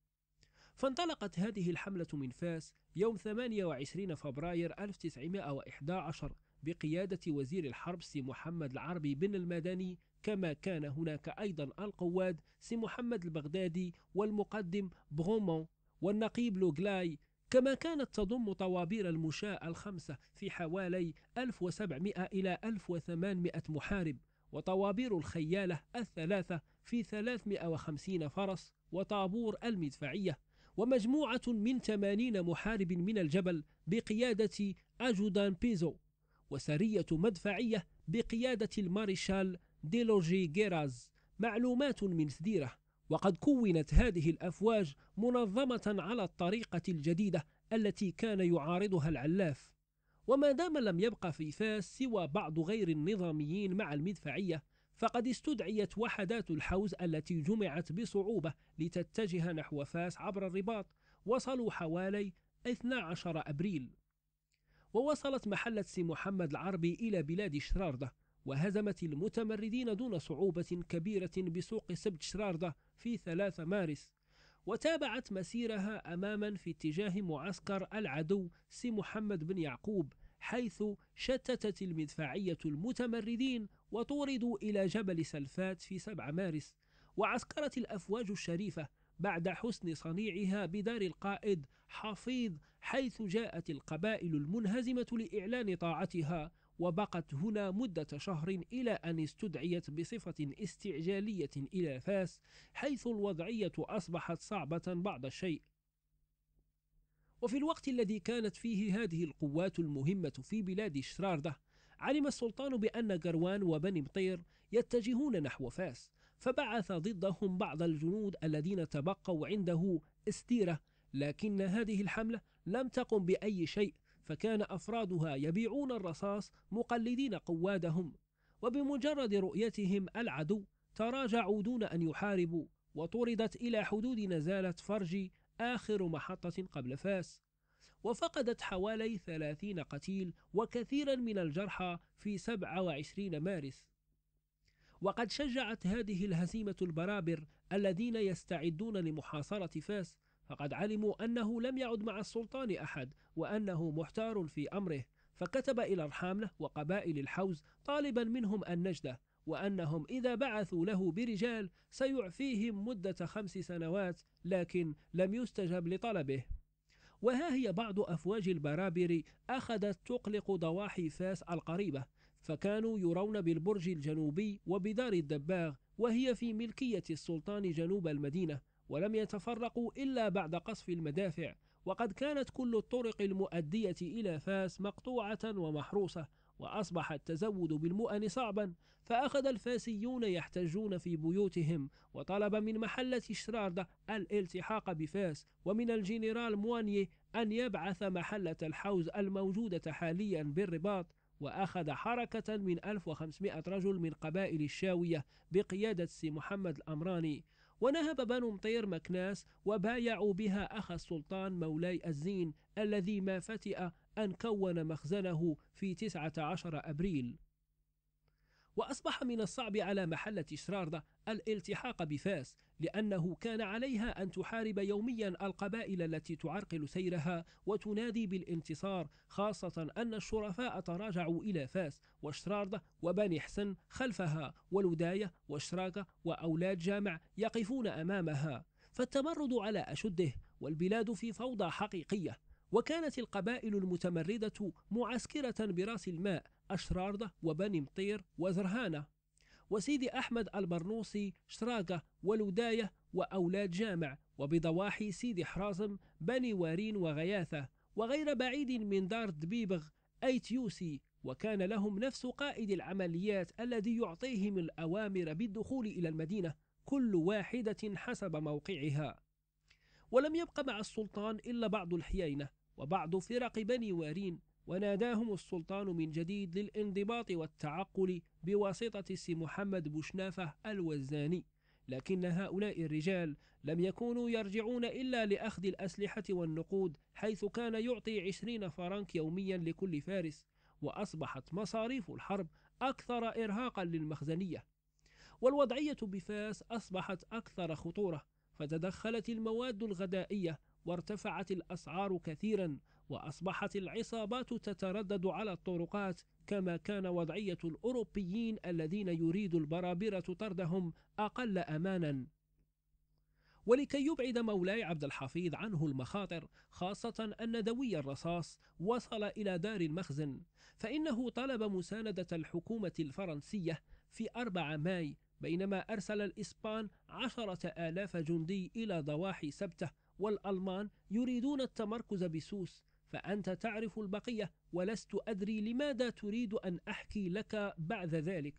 فانطلقت هذه الحملة من فاس يوم 28 فبراير 1911 بقيادة وزير الحرب سي محمد العربي بن المدني كما كان هناك أيضا القواد سي محمد البغدادي والمقدم بغومون والنقيب لوغلاي كما كانت تضم طوابير المشاة الخمسة في حوالي 1700 إلى 1800 محارب وطوابير الخيالة الثلاثة في 350 فرس وطابور المدفعية ومجموعة من ثمانين محارب من الجبل بقيادة أجودان بيزو وسرية مدفعية بقيادة الماريشال ديلوجي جيراز معلومات من سديرة وقد كونت هذه الأفواج منظمة على الطريقة الجديدة التي كان يعارضها العلاف وما دام لم يبقى في فاس سوى بعض غير النظاميين مع المدفعية فقد استدعيت وحدات الحوز التي جمعت بصعوبة لتتجه نحو فاس عبر الرباط وصلوا حوالي 12 أبريل ووصلت محلة سي محمد العربي إلى بلاد شراردة وهزمت المتمردين دون صعوبة كبيرة بسوق سبت شراردة في 3 مارس وتابعت مسيرها أماما في اتجاه معسكر العدو سي محمد بن يعقوب حيث شتتت المدفعية المتمردين وطوردوا إلى جبل سلفات في 7 مارس وعسكرت الأفواج الشريفة بعد حسن صنيعها بدار القائد حفيظ حيث جاءت القبائل المنهزمة لإعلان طاعتها وبقت هنا مدة شهر إلى أن استدعيت بصفة استعجالية إلى فاس حيث الوضعية أصبحت صعبة بعض الشيء وفي الوقت الذي كانت فيه هذه القوات المهمة في بلاد شراردة علم السلطان بأن قروان وبني مطير يتجهون نحو فاس فبعث ضدهم بعض الجنود الذين تبقوا عنده استيرة لكن هذه الحملة لم تقم بأي شيء فكان أفرادها يبيعون الرصاص مقلدين قوادهم وبمجرد رؤيتهم العدو تراجعوا دون أن يحاربوا وطردت إلى حدود نزالة فرج آخر محطة قبل فاس وفقدت حوالي 30 قتيل وكثيرا من الجرحى في 27 مارس وقد شجعت هذه الهزيمة البرابر الذين يستعدون لمحاصرة فاس فقد علموا أنه لم يعد مع السلطان أحد وأنه محتار في أمره فكتب إلى الحاملة وقبائل الحوز طالبا منهم النجدة وأنهم إذا بعثوا له برجال سيعفيهم مدة خمس سنوات لكن لم يستجب لطلبه وها هي بعض أفواج البرابر أخذت تقلق ضواحي فاس القريبة فكانوا يرون بالبرج الجنوبي وبدار الدباغ وهي في ملكية السلطان جنوب المدينة ولم يتفرقوا إلا بعد قصف المدافع وقد كانت كل الطرق المؤدية إلى فاس مقطوعة ومحروسة وأصبح التزود بالمؤن صعبا فأخذ الفاسيون يحتجون في بيوتهم وطلب من محلة شراردة الالتحاق بفاس ومن الجنرال موانيه أن يبعث محلة الحوز الموجودة حاليا بالرباط وأخذ حركة من 1500 رجل من قبائل الشاوية بقيادة سي محمد الأمراني ونهب بنو مطير مكناس وبايعوا بها أخ السلطان مولاي الزين الذي ما فتئ أن كون مخزنه في 19 أبريل وأصبح من الصعب على محلة شراردة الالتحاق بفاس لأنه كان عليها أن تحارب يوميا القبائل التي تعرقل سيرها وتنادي بالانتصار خاصة أن الشرفاء تراجعوا إلى فاس وشراردة وبني حسن خلفها والوداية وشراكة وأولاد جامع يقفون أمامها فالتمرد على أشده والبلاد في فوضى حقيقية وكانت القبائل المتمردة معسكرة براس الماء أشراردة وبني مطير وزرهانة وسيدي أحمد البرنوصي شراقة والوداية وأولاد جامع وبضواحي سيدي حرازم بني وارين وغياثة وغير بعيد من دار دبيبغ تيوسي وكان لهم نفس قائد العمليات الذي يعطيهم الأوامر بالدخول إلى المدينة كل واحدة حسب موقعها ولم يبق مع السلطان إلا بعض الحيينة وبعض فرق بني وارين وناداهم السلطان من جديد للانضباط والتعقل بواسطة سي محمد بوشنافة الوزاني لكن هؤلاء الرجال لم يكونوا يرجعون إلا لأخذ الأسلحة والنقود حيث كان يعطي عشرين فرنك يوميا لكل فارس وأصبحت مصاريف الحرب أكثر إرهاقا للمخزنية والوضعية بفاس أصبحت أكثر خطورة فتدخلت المواد الغذائية وارتفعت الأسعار كثيرا وأصبحت العصابات تتردد على الطرقات كما كان وضعية الأوروبيين الذين يريد البرابرة طردهم أقل أمانا ولكي يبعد مولاي عبد الحفيظ عنه المخاطر خاصة أن دوي الرصاص وصل إلى دار المخزن فإنه طلب مساندة الحكومة الفرنسية في 4 ماي بينما أرسل الإسبان عشرة آلاف جندي إلى ضواحي سبتة والألمان يريدون التمركز بسوس فأنت تعرف البقية ولست أدري لماذا تريد أن أحكي لك بعد ذلك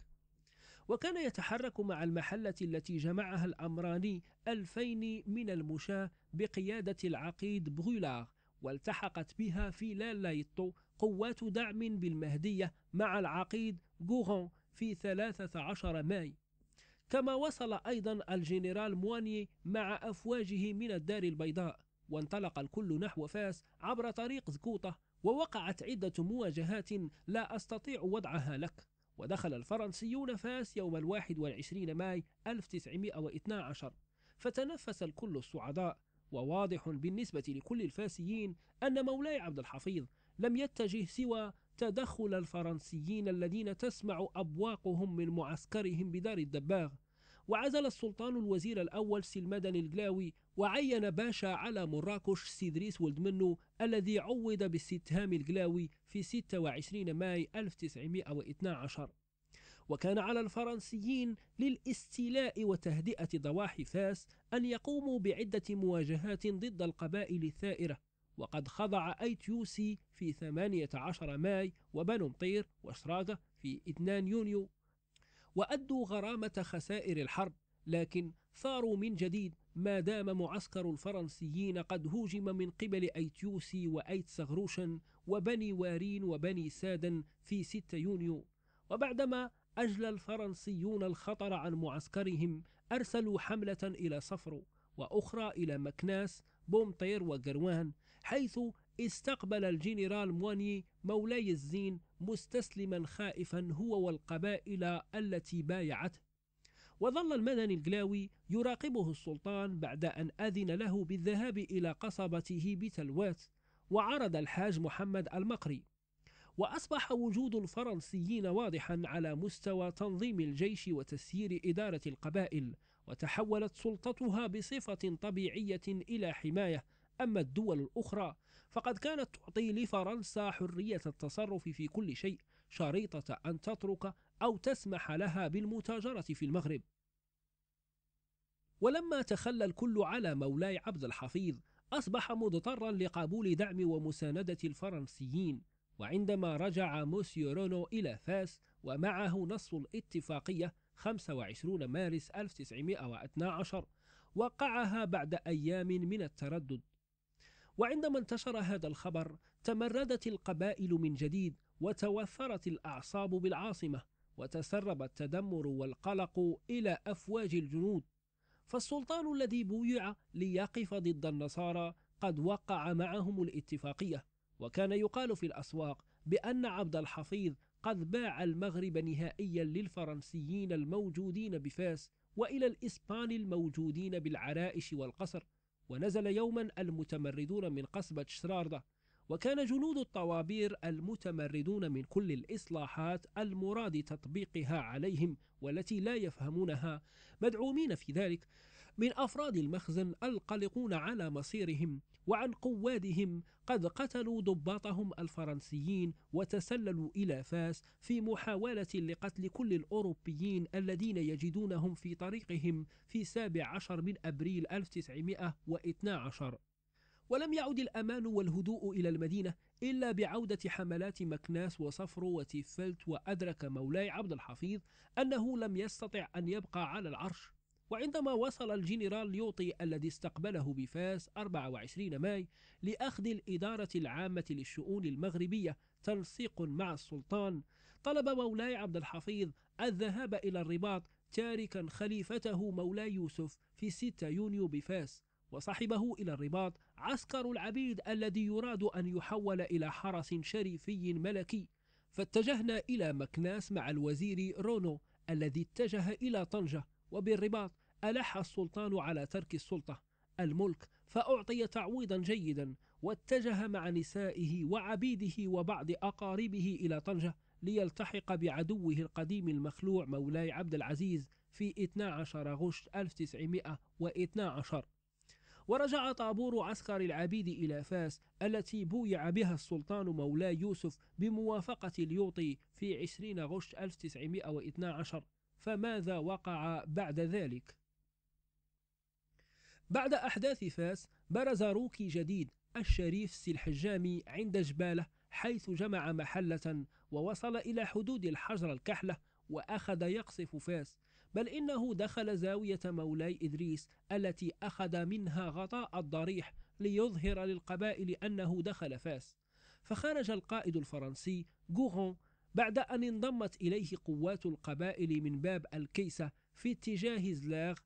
وكان يتحرك مع المحلة التي جمعها الأمراني ألفين من المشاة بقيادة العقيد بغيلاغ والتحقت بها في لالايتو قوات دعم بالمهدية مع العقيد غوغون في 13 ماي كما وصل أيضا الجنرال مواني مع أفواجه من الدار البيضاء وانطلق الكل نحو فاس عبر طريق زكوطة ووقعت عدة مواجهات لا أستطيع وضعها لك ودخل الفرنسيون فاس يوم الواحد والعشرين ماي 1912 فتنفس الكل الصعداء وواضح بالنسبة لكل الفاسيين أن مولاي عبد الحفيظ لم يتجه سوى تدخل الفرنسيين الذين تسمع أبواقهم من معسكرهم بدار الدباغ وعزل السلطان الوزير الأول سلمدني الجلاوي وعين باشا على مراكش سيدريس ولد منو الذي عوض باستهام الجلاوي في 26 ماي 1912 وكان على الفرنسيين للاستيلاء وتهدئة ضواحي فاس أن يقوموا بعدة مواجهات ضد القبائل الثائرة وقد خضع اي سي في 18 ماي وبنو مطير وشراقة في 2 يونيو وأدوا غرامة خسائر الحرب لكن ثاروا من جديد ما دام معسكر الفرنسيين قد هوجم من قبل أيتيوسي وأيت سغروشن وبني وارين وبني سادا في 6 يونيو وبعدما أجلى الفرنسيون الخطر عن معسكرهم أرسلوا حملة إلى صفرو وأخرى إلى مكناس بومطير وجروان حيث استقبل الجنرال مواني مولاي الزين مستسلما خائفا هو والقبائل التي بايعته وظل المدني القلاوي يراقبه السلطان بعد أن أذن له بالذهاب إلى قصبته بتلوات وعرض الحاج محمد المقري وأصبح وجود الفرنسيين واضحا على مستوى تنظيم الجيش وتسيير إدارة القبائل وتحولت سلطتها بصفة طبيعية إلى حماية أما الدول الأخرى فقد كانت تعطي لفرنسا حرية التصرف في كل شيء شريطة أن تترك أو تسمح لها بالمتاجرة في المغرب ولما تخلى الكل على مولاي عبد الحفيظ أصبح مضطرا لقبول دعم ومساندة الفرنسيين وعندما رجع موسيو رونو إلى فاس ومعه نص الاتفاقية 25 مارس 1912 وقعها بعد أيام من التردد وعندما انتشر هذا الخبر تمردت القبائل من جديد وتوثرت الأعصاب بالعاصمة وتسرب التدمر والقلق إلى أفواج الجنود فالسلطان الذي بويع ليقف ضد النصارى قد وقع معهم الاتفاقية وكان يقال في الأسواق بأن عبد الحفيظ قد باع المغرب نهائيا للفرنسيين الموجودين بفاس وإلى الإسبان الموجودين بالعرائش والقصر ونزل يوما المتمردون من قصبة شراردة وكان جنود الطوابير المتمردون من كل الإصلاحات المراد تطبيقها عليهم والتي لا يفهمونها مدعومين في ذلك من أفراد المخزن القلقون على مصيرهم وعن قوادهم قد قتلوا ضباطهم الفرنسيين وتسللوا إلى فاس في محاولة لقتل كل الأوروبيين الذين يجدونهم في طريقهم في 17 من أبريل 1912 ولم يعد الأمان والهدوء إلى المدينة إلا بعودة حملات مكناس وصفرو وتيفلت وأدرك مولاي عبد الحفيظ أنه لم يستطع أن يبقى على العرش وعندما وصل الجنرال ليوطي الذي استقبله بفاس 24 ماي لأخذ الإدارة العامة للشؤون المغربية تنسيق مع السلطان طلب مولاي عبد الحفيظ الذهاب إلى الرباط تاركا خليفته مولاي يوسف في 6 يونيو بفاس وصحبه إلى الرباط عسكر العبيد الذي يراد أن يحول إلى حرس شريفي ملكي فاتجهنا إلى مكناس مع الوزير رونو الذي اتجه إلى طنجة وبالرباط ألح السلطان على ترك السلطة الملك فأعطي تعويضا جيدا واتجه مع نسائه وعبيده وبعض أقاربه إلى طنجة ليلتحق بعدوه القديم المخلوع مولاي عبد العزيز في 12 غشت 1912 ورجع طابور عسكر العبيد إلى فاس التي بويع بها السلطان مولاي يوسف بموافقة اليوطي في 20 غشت 1912 فماذا وقع بعد ذلك؟ بعد أحداث فاس برز روكي جديد الشريف سلحجامي الحجامي عند جبالة حيث جمع محلة ووصل إلى حدود الحجر الكحلة وأخذ يقصف فاس بل إنه دخل زاوية مولاي إدريس التي أخذ منها غطاء الضريح ليظهر للقبائل أنه دخل فاس فخرج القائد الفرنسي غوغون بعد أن انضمت إليه قوات القبائل من باب الكيسة في اتجاه زلاغ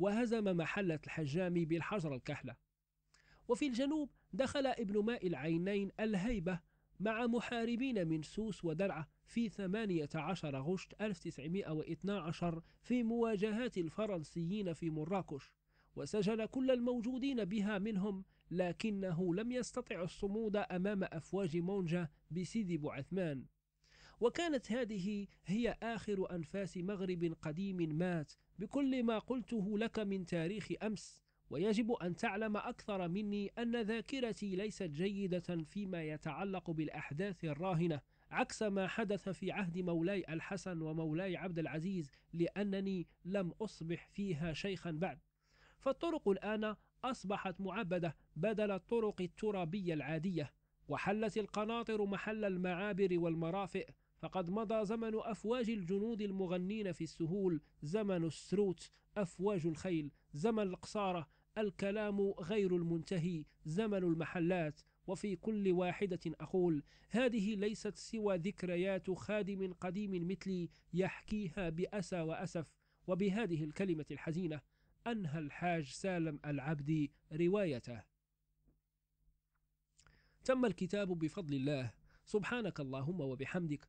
وهزم محلة الحجام بالحجر الكحلة وفي الجنوب دخل ابن ماء العينين الهيبة مع محاربين من سوس ودرعة في 18 غشت 1912 في مواجهات الفرنسيين في مراكش وسجل كل الموجودين بها منهم لكنه لم يستطع الصمود أمام أفواج مونجا بسيدي بوعثمان وكانت هذه هي آخر أنفاس مغرب قديم مات بكل ما قلته لك من تاريخ أمس ويجب أن تعلم أكثر مني أن ذاكرتي ليست جيدة فيما يتعلق بالأحداث الراهنة عكس ما حدث في عهد مولاي الحسن ومولاي عبد العزيز لأنني لم أصبح فيها شيخا بعد فالطرق الآن أصبحت معبدة بدل الطرق الترابية العادية وحلت القناطر محل المعابر والمرافئ فقد مضى زمن أفواج الجنود المغنين في السهول زمن السروت أفواج الخيل زمن القصارة الكلام غير المنتهي زمن المحلات وفي كل واحدة أقول هذه ليست سوى ذكريات خادم قديم مثلي يحكيها بأسى وأسف وبهذه الكلمة الحزينة أنهى الحاج سالم العبدي روايته تم الكتاب بفضل الله سبحانك اللهم وبحمدك